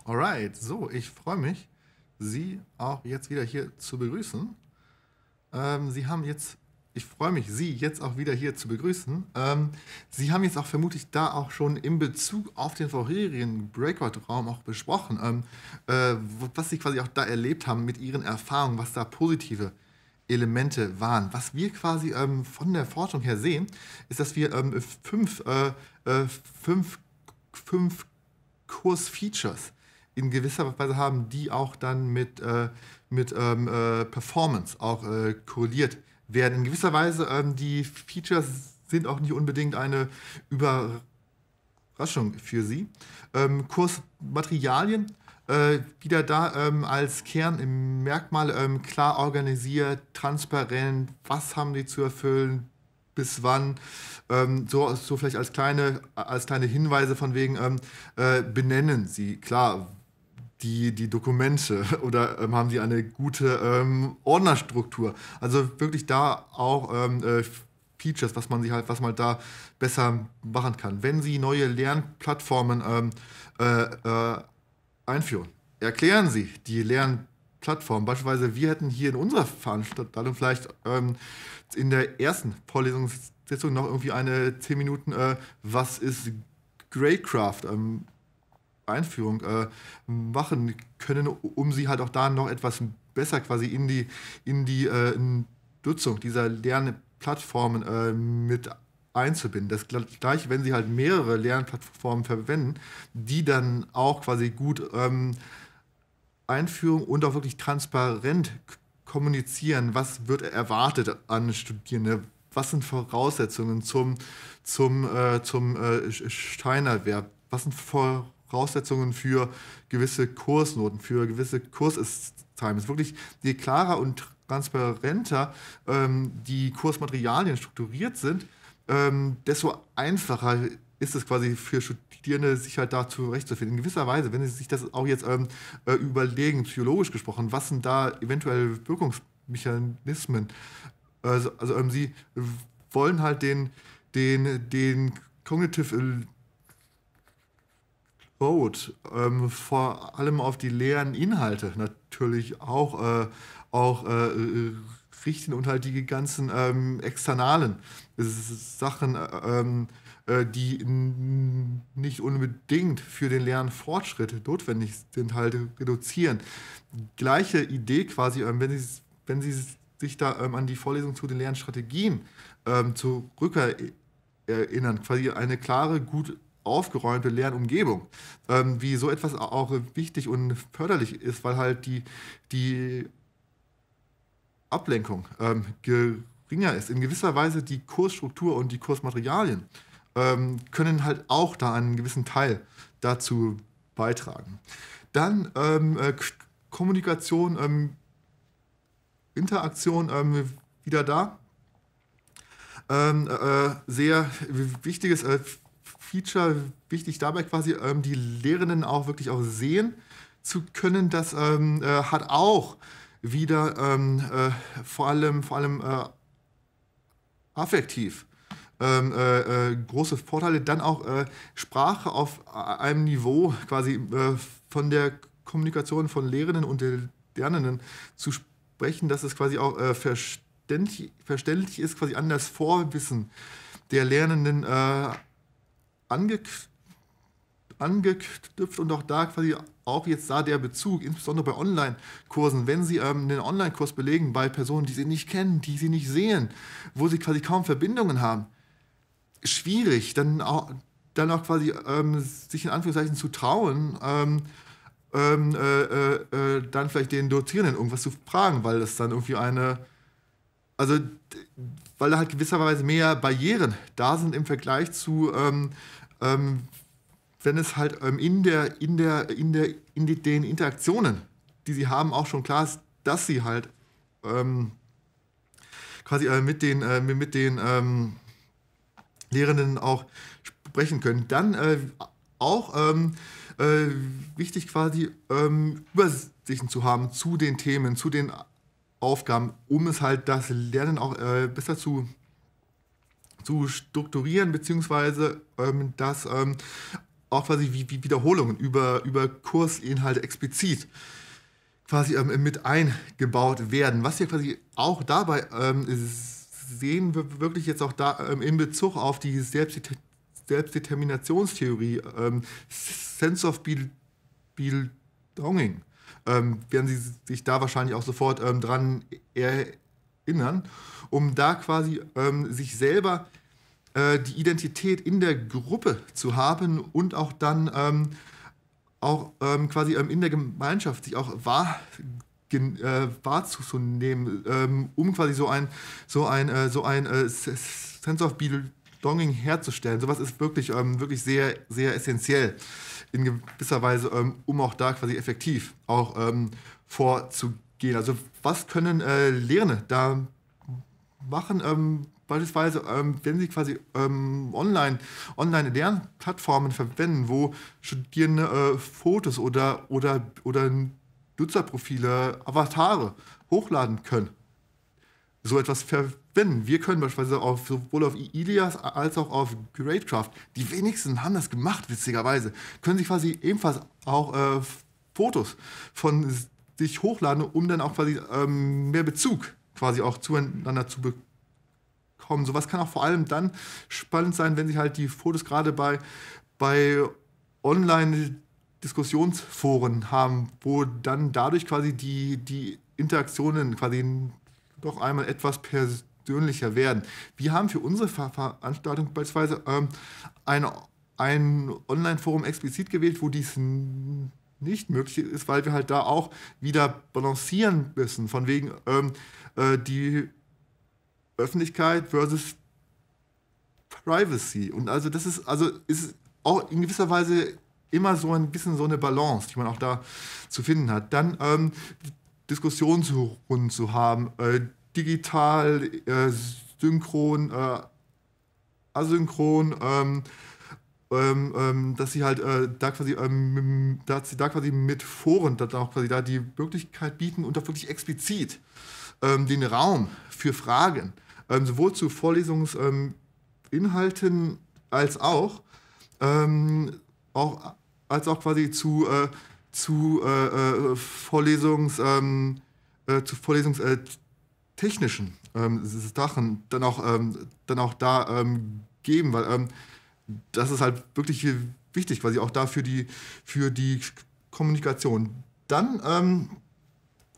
S1: Alright, so, ich freue mich, Sie auch jetzt wieder hier zu begrüßen. Ähm, Sie haben jetzt, ich freue mich, Sie jetzt auch wieder hier zu begrüßen. Ähm, Sie haben jetzt auch vermutlich da auch schon in Bezug auf den vorherigen Breakout-Raum auch besprochen, ähm, äh, was Sie quasi auch da erlebt haben mit Ihren Erfahrungen, was da positive Elemente waren. Was wir quasi ähm, von der Forschung her sehen, ist, dass wir ähm, fünf, äh, äh, fünf, fünf Kursfeatures in gewisser Weise haben die auch dann mit, äh, mit ähm, äh, Performance auch äh, korreliert werden. In gewisser Weise ähm, die Features sind auch nicht unbedingt eine Überraschung für sie. Ähm, Kursmaterialien äh, wieder da ähm, als Kern im Merkmal ähm, klar organisiert, transparent, was haben die zu erfüllen, bis wann, ähm, so, so vielleicht als kleine, als kleine Hinweise von wegen, ähm, äh, benennen sie klar, die, die Dokumente oder ähm, haben sie eine gute ähm, Ordnerstruktur? Also wirklich da auch ähm, äh, Features, was man sich halt, was man da besser machen kann. Wenn Sie neue Lernplattformen ähm, äh, äh, einführen, erklären Sie die Lernplattform. Beispielsweise, wir hätten hier in unserer Veranstaltung vielleicht ähm, in der ersten Vorlesungssitzung noch irgendwie eine 10 Minuten, äh, was ist Greycraft? Ähm, Einführung äh, machen können, um sie halt auch da noch etwas besser quasi in die, in die äh, Nutzung dieser Lernplattformen äh, mit einzubinden. Das gleiche, wenn sie halt mehrere Lernplattformen verwenden, die dann auch quasi gut ähm, Einführung und auch wirklich transparent kommunizieren, was wird erwartet an Studierende, was sind Voraussetzungen zum, zum, äh, zum äh, Steinerwerb, was sind Voraussetzungen Voraussetzungen für gewisse Kursnoten, für gewisse Kursassignments. Wirklich, je klarer und transparenter ähm, die Kursmaterialien strukturiert sind, ähm, desto einfacher ist es quasi für Studierende, sich halt da zurechtzufinden. In gewisser Weise, wenn sie sich das auch jetzt ähm, äh, überlegen, psychologisch gesprochen, was sind da eventuell Wirkungsmechanismen? Also, also ähm, sie wollen halt den, den, den Cognitive Boat, ähm, vor allem auf die leeren Inhalte natürlich auch, äh, auch äh, richten und halt die ganzen ähm, externalen Sachen, ähm, äh, die nicht unbedingt für den Lernfortschritt notwendig sind, halt reduzieren. Gleiche Idee quasi, ähm, wenn Sie, wenn Sie sich da ähm, an die Vorlesung zu den Lernstrategien ähm, zurückerinnern, quasi eine klare, gut aufgeräumte Lernumgebung, ähm, wie so etwas auch wichtig und förderlich ist, weil halt die, die Ablenkung ähm, geringer ist. In gewisser Weise die Kursstruktur und die Kursmaterialien ähm, können halt auch da einen gewissen Teil dazu beitragen. Dann ähm, äh, Kommunikation, ähm, Interaktion ähm, wieder da. Äh, sehr wichtiges äh, Feature wichtig dabei quasi, ähm, die Lehrenden auch wirklich auch sehen zu können. Das ähm, äh, hat auch wieder ähm, äh, vor allem, vor allem äh, affektiv ähm, äh, äh, große Vorteile. Dann auch äh, Sprache auf einem Niveau quasi äh, von der Kommunikation von Lehrenden und Lernenden zu sprechen, dass es quasi auch äh, verständlich, verständlich, ist, quasi an das Vorwissen der Lernenden angeknüpft angeknüpft und auch da quasi auch jetzt da der Bezug, insbesondere bei Online-Kursen, wenn Sie ähm, einen Online-Kurs belegen bei Personen, die Sie nicht kennen, die Sie nicht sehen, wo Sie quasi kaum Verbindungen haben, schwierig, dann auch, dann auch quasi ähm, sich in Anführungszeichen zu trauen, ähm, ähm, äh, äh, äh, dann vielleicht den Dozierenden irgendwas zu fragen, weil das dann irgendwie eine, also weil da halt gewisserweise mehr Barrieren da sind im Vergleich zu ähm, ähm, wenn es halt ähm, in, der, in, der, in, der, in die, den Interaktionen, die sie haben, auch schon klar ist, dass sie halt ähm, quasi äh, mit den, äh, mit den ähm, Lehrenden auch sprechen können. Dann äh, auch ähm, äh, wichtig quasi ähm, Übersichten zu haben zu den Themen, zu den Aufgaben, um es halt das Lernen auch äh, besser zu zu strukturieren, beziehungsweise ähm, dass ähm, auch quasi wie, wie Wiederholungen über, über Kursinhalte explizit quasi ähm, mit eingebaut werden. Was wir quasi auch dabei ähm, sehen, wir wirklich jetzt auch da ähm, in Bezug auf die Selbstdet Selbstdeterminationstheorie, ähm, Sense of Be Belonging, werden Sie sich da wahrscheinlich auch sofort dran erinnern um da quasi ähm, sich selber äh, die Identität in der Gruppe zu haben und auch dann ähm, auch ähm, quasi ähm, in der Gemeinschaft sich auch wahr, gen, äh, wahrzunehmen, ähm, um quasi so ein, so ein, äh, so ein äh, Sense of Belonging herzustellen. Sowas ist wirklich, ähm, wirklich sehr, sehr essentiell in gewisser Weise, um auch da quasi effektiv auch vorzugehen. Also was können äh, Lehrende da machen. Ähm, beispielsweise, ähm, wenn Sie quasi ähm, online, online Lernplattformen verwenden, wo Studierende äh, Fotos oder, oder, oder Nutzerprofile, Avatare hochladen können, so etwas verwenden. Wir können beispielsweise auf, sowohl auf Ilias als auch auf Gradecraft, die wenigsten haben das gemacht, witzigerweise, können Sie quasi ebenfalls auch äh, Fotos von sich hochladen, um dann auch quasi ähm, mehr Bezug zu quasi auch zueinander zu bekommen. Sowas kann auch vor allem dann spannend sein, wenn sich halt die Fotos gerade bei, bei Online-Diskussionsforen haben, wo dann dadurch quasi die, die Interaktionen quasi doch einmal etwas persönlicher werden. Wir haben für unsere Veranstaltung beispielsweise ähm, eine, ein Online-Forum explizit gewählt, wo dies nicht möglich ist, weil wir halt da auch wieder balancieren müssen, von wegen ähm, äh, die Öffentlichkeit versus Privacy. Und also das ist, also ist auch in gewisser Weise immer so ein bisschen so eine Balance, die man auch da zu finden hat. Dann ähm, Diskussionsrunden zu haben, äh, digital, äh, synchron, äh, asynchron, ähm, ähm, ähm, dass sie halt äh, da quasi ähm, dass sie da quasi mit Foren dann auch quasi da die Möglichkeit bieten und auch wirklich explizit ähm, den Raum für Fragen ähm, sowohl zu Vorlesungsinhalten ähm, als auch auch als auch quasi zu äh, zu äh, äh Vorlesungs äh, zu Vorlesungstechnischen äh, Sachen dann auch dann auch da geben, weil das ist halt wirklich wichtig, quasi auch da für die, für die Kommunikation. Dann ähm,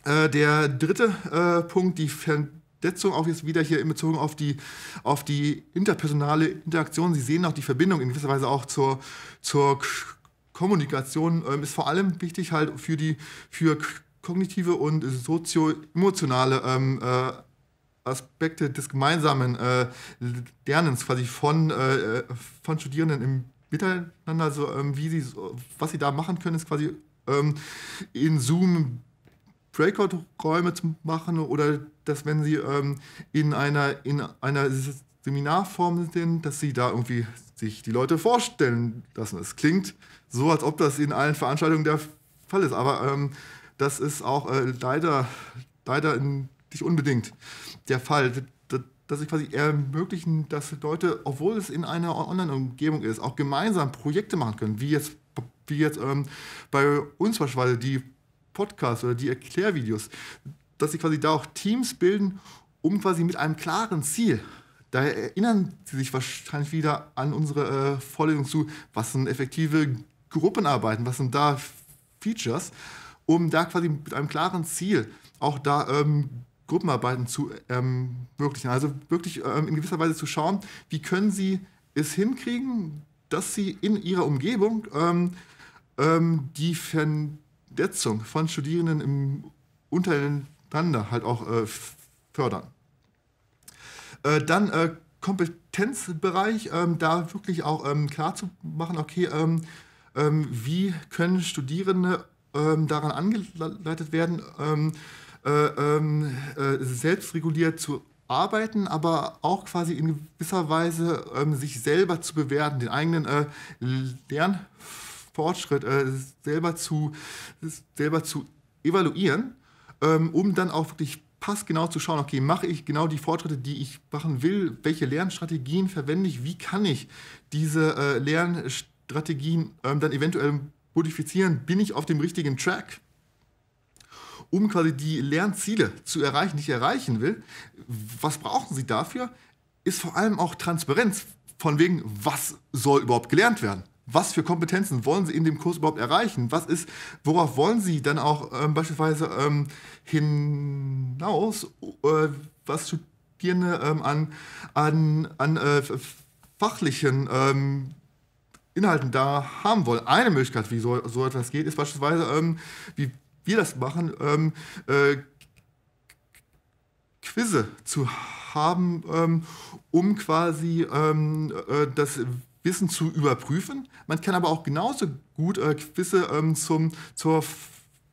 S1: äh, der dritte äh, Punkt, die Verletzung auch jetzt wieder hier in Bezug auf die, auf die interpersonale Interaktion. Sie sehen auch die Verbindung in gewisser Weise auch zur, zur Kommunikation, ähm, ist vor allem wichtig halt für die für kognitive und sozio-emotionale ähm, äh, Aspekte des gemeinsamen äh, Lernens quasi von, äh, von Studierenden im Miteinander, so, ähm, wie sie, so, was sie da machen können, ist quasi ähm, in Zoom Breakout-Räume zu machen oder dass wenn sie ähm, in einer in einer Seminarform sind, dass sie da irgendwie sich die Leute vorstellen lassen. Es klingt so, als ob das in allen Veranstaltungen der Fall ist, aber ähm, das ist auch äh, leider leider nicht unbedingt der Fall, dass sie quasi ermöglichen, dass Leute, obwohl es in einer Online-Umgebung ist, auch gemeinsam Projekte machen können, wie jetzt, wie jetzt ähm, bei uns beispielsweise die Podcasts oder die Erklärvideos, dass sie quasi da auch Teams bilden, um quasi mit einem klaren Ziel da erinnern Sie sich wahrscheinlich wieder an unsere äh, Vorlesung zu, was sind effektive Gruppenarbeiten, was sind da Features, um da quasi mit einem klaren Ziel auch da ähm, Gruppenarbeiten zu ermöglichen. Ähm, also wirklich ähm, in gewisser Weise zu schauen, wie können sie es hinkriegen, dass sie in ihrer Umgebung ähm, die Vernetzung von Studierenden im untereinander halt auch äh, fördern. Äh, dann äh, Kompetenzbereich, da wirklich auch ähm, klar zu machen, okay, ähm, ähm, wie können Studierende daran angeleitet werden, äh, ähm, äh, selbstreguliert zu arbeiten, aber auch quasi in gewisser Weise ähm, sich selber zu bewerten, den eigenen äh, Lernfortschritt äh, selber, zu, selber zu evaluieren, ähm, um dann auch wirklich passgenau zu schauen, okay, mache ich genau die Fortschritte, die ich machen will, welche Lernstrategien verwende ich, wie kann ich diese Lernstrategien dann eventuell modifizieren, bin ich auf dem richtigen Track? um quasi die Lernziele zu erreichen, die ich erreichen will. Was brauchen Sie dafür? Ist vor allem auch Transparenz von wegen, was soll überhaupt gelernt werden? Was für Kompetenzen wollen Sie in dem Kurs überhaupt erreichen? Was ist, worauf wollen Sie dann auch ähm, beispielsweise ähm, hinaus, äh, was Studierende ähm, an, an, an äh, fachlichen ähm, Inhalten da haben wollen? Eine Möglichkeit, wie so, so etwas geht, ist beispielsweise, ähm, wie wir das machen, ähm, äh, Quizze zu haben, ähm, um quasi ähm, äh, das Wissen zu überprüfen. Man kann aber auch genauso gut äh, Quizze ähm, zum, zur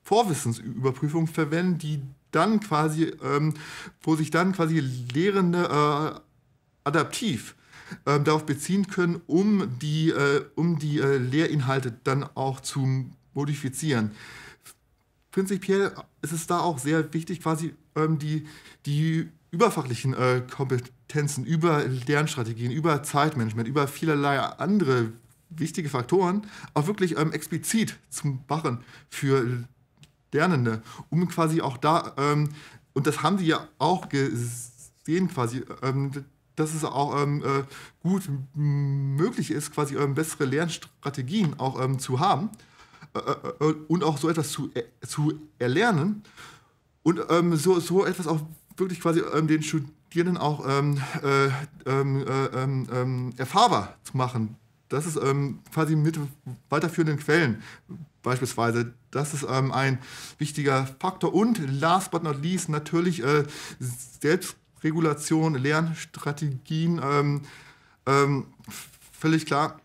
S1: Vorwissensüberprüfung verwenden, die dann quasi, ähm, wo sich dann quasi Lehrende äh, adaptiv ähm, darauf beziehen können, um die, äh, um die äh, Lehrinhalte dann auch zu modifizieren prinzipiell ist es da auch sehr wichtig, quasi ähm, die, die überfachlichen äh, Kompetenzen, über Lernstrategien, über Zeitmanagement, über vielerlei andere wichtige Faktoren auch wirklich ähm, explizit zu machen für Lernende, um quasi auch da, ähm, und das haben sie ja auch gesehen quasi, ähm, dass es auch ähm, äh, gut möglich ist, quasi ähm, bessere Lernstrategien auch zu haben äh, äh, und auch so etwas zu, äh, zu erlernen und ähm, so, so etwas auch wirklich quasi ähm, den Studierenden auch ähm, äh, ähm, äh, ähm, ähm, erfahrbar zu machen. Das ist quasi mit weiterführenden Quellen beispielsweise. Das ist ein wichtiger Faktor. Und last but not least natürlich äh, Selbstregulation, Lernstrategien. völlig klar.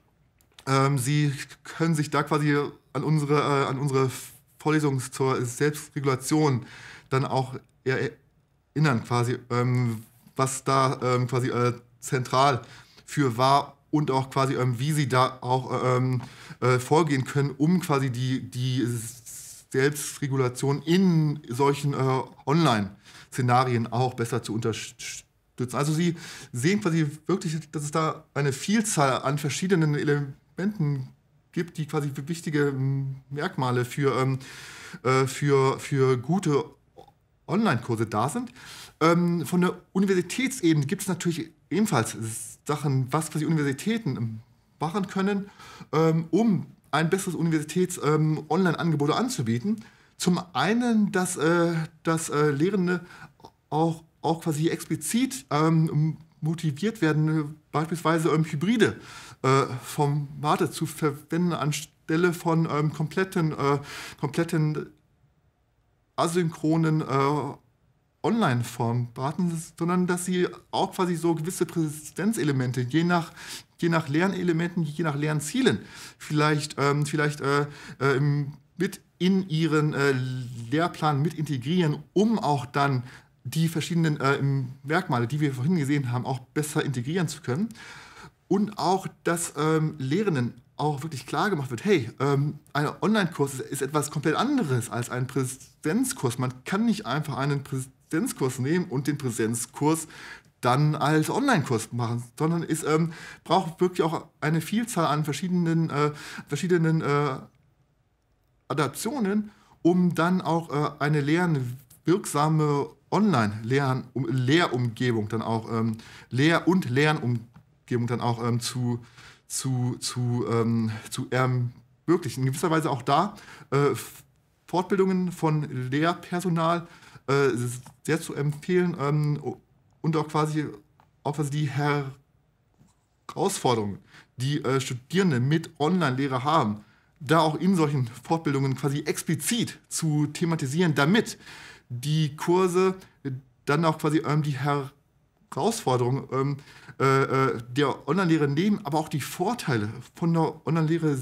S1: sie können sich da quasi an unsere, äh, an unsere Vorlesung zur Selbstregulation dann auch erinnern, quasi, ähm, was da ähm, quasi äh, zentral für war und auch quasi, ähm, wie sie da auch ähm, äh, vorgehen können, um quasi die, die Selbstregulation in solchen äh, Online-Szenarien auch besser zu unterstützen. Also sie sehen quasi wirklich, dass es da eine Vielzahl an verschiedenen Elementen gibt, die quasi wichtige hm, Merkmale für, ähm, äh, für, für gute Online-Kurse da sind. Ähm, von der Universitätsebene gibt es natürlich ebenfalls Sachen, was quasi Universitäten ähm, machen können, ähm, um ein besseres Universitäts-Online-Angebot ähm, anzubieten. Zum einen, dass, äh, dass äh, Lehrende auch, auch quasi explizit ähm, motiviert werden, beispielsweise ähm, hybride äh, Formate zu verwenden anstelle von ähm, kompletten, äh, kompletten asynchronen äh, Online-Formaten, sondern dass sie auch quasi so gewisse Präsenzelemente, je nach, je nach Lernelementen, je nach Lernzielen, vielleicht, ähm, vielleicht äh, äh, mit in ihren äh, Lehrplan mit integrieren, um auch dann die verschiedenen äh, Merkmale, die wir vorhin gesehen haben, auch besser integrieren zu können und auch, dass ähm, Lehrenden auch wirklich klar gemacht wird, hey, ähm, ein Online-Kurs ist, ist, etwas komplett anderes als ein Präsenzkurs. Man kann nicht einfach einen Präsenzkurs nehmen und den Präsenzkurs dann als Online-Kurs machen, sondern es ähm, braucht wirklich auch eine Vielzahl an verschiedenen, äh, verschiedenen äh, Adaptionen, um dann auch äh, eine lernwirksame Online-Lehrumgebung, dann auch ähm, Lehr- und Lernumgebung Umgebung dann auch ähm, zu, zu, zu, ähm, zu ähm, ermöglichen. In gewisser Weise auch da äh, Fortbildungen von Lehrpersonal äh, sehr zu empfehlen ähm, und auch quasi, auch quasi die Herausforderungen, die äh, Studierende mit Online-Lehre haben, da auch in solchen Fortbildungen quasi explizit zu thematisieren, damit die Kurse dann auch quasi ähm, die Herausforderungen Herausforderungen ähm, äh, äh der Online-Lehre nehmen, aber auch die Vorteile von der Online-Lehre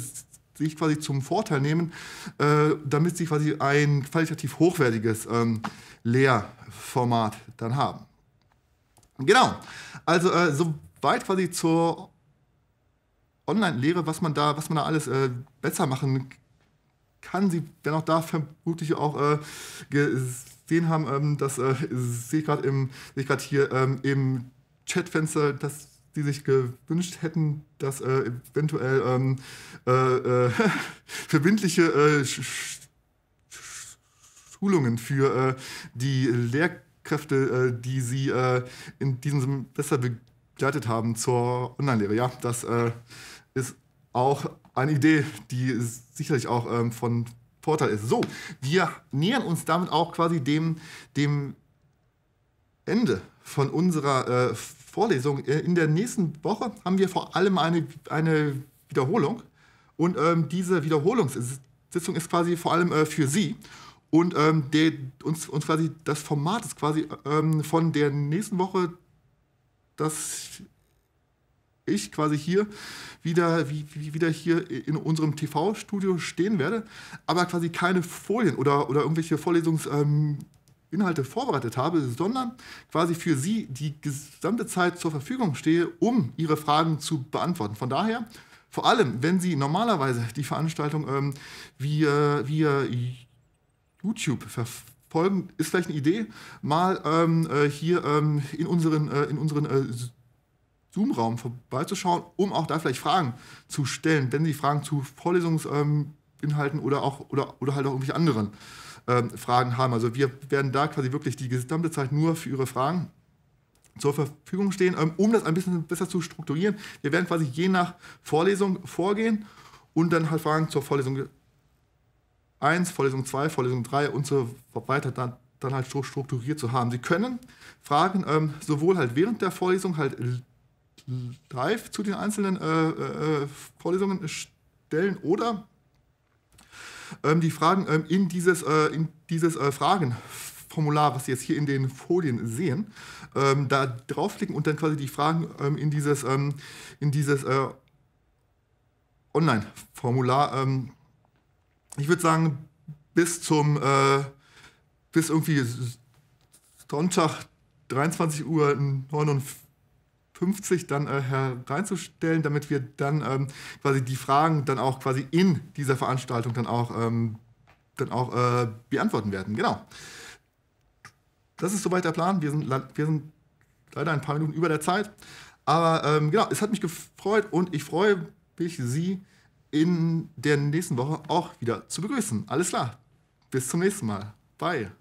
S1: sich quasi zum Vorteil nehmen, äh, damit sie quasi ein qualitativ hochwertiges ähm, Lehrformat dann haben. Genau, also äh, soweit quasi zur Online-Lehre, was man da, was man da alles äh, besser machen kann. Sie werden auch da vermutlich auch äh, gesehen haben, ähm, das äh, sehe ich gerade im, hier ähm, im Chatfenster, dass die sich gewünscht hätten, dass äh, eventuell ähm, äh, äh, verbindliche äh, Schulungen für äh, die Lehrkräfte, äh, die sie in diesem Semester begleitet haben zur Online-Lehre. Ja, das ist auch eine Idee, die sicherlich auch ähm, von Vorteil ist. So, wir nähern uns damit auch quasi dem, dem Ende von unserer äh, Vorlesung. Äh, in der nächsten Woche haben wir vor allem eine, eine Wiederholung. Und ähm, diese Wiederholungssitzung ist quasi vor allem äh, für Sie. Und ähm, der, uns, uns quasi das Format ist quasi ähm, von der nächsten Woche das ich quasi hier wieder, wie, wieder hier in unserem TV-Studio stehen werde, aber quasi keine Folien oder, oder irgendwelche Vorlesungsinhalte ähm, vorbereitet habe, sondern quasi für Sie die gesamte Zeit zur Verfügung stehe, um Ihre Fragen zu beantworten. Von daher, vor allem, wenn Sie normalerweise die Veranstaltung ähm, via, via YouTube verfolgen, ist vielleicht eine Idee, mal ähm, äh, hier ähm, in unseren, äh, in unseren äh, Zoom-Raum vorbeizuschauen, um auch da vielleicht Fragen zu stellen, wenn sie Fragen zu Vorlesungsinhalten ähm, oder auch oder, oder halt auch irgendwelche anderen ähm, Fragen haben. Also wir werden da quasi wirklich die gesamte Zeit nur für Ihre Fragen zur Verfügung stehen, ähm, um das ein bisschen besser zu strukturieren. Wir werden quasi je nach Vorlesung vorgehen und dann halt Fragen zur Vorlesung 1, Vorlesung 2, Vorlesung 3 und so weiter dann, dann halt strukturiert zu haben. Sie können Fragen ähm, sowohl halt während der Vorlesung halt live zu den einzelnen äh, äh, äh, Vorlesungen stellen oder ähm, die Fragen ähm, in dieses, äh, in dieses äh, Fragenformular, was Sie jetzt hier in den Folien sehen, ähm, da draufklicken und dann quasi die Fragen ähm, in dieses, ähm, in dieses äh, Online-Formular. Ähm, ich würde sagen, bis zum bis irgendwie Sonntag 23.49 Uhr 50 dann äh, hereinzustellen, damit wir dann ähm, quasi die Fragen dann auch quasi in dieser Veranstaltung dann auch, ähm, dann auch äh, beantworten werden. Genau. Das ist soweit der Plan. Wir sind, wir sind leider ein paar Minuten über der Zeit. Aber ähm, genau, es hat mich gefreut und ich freue mich, Sie in der nächsten Woche auch wieder zu begrüßen. Alles klar. Bis zum nächsten Mal. Bye.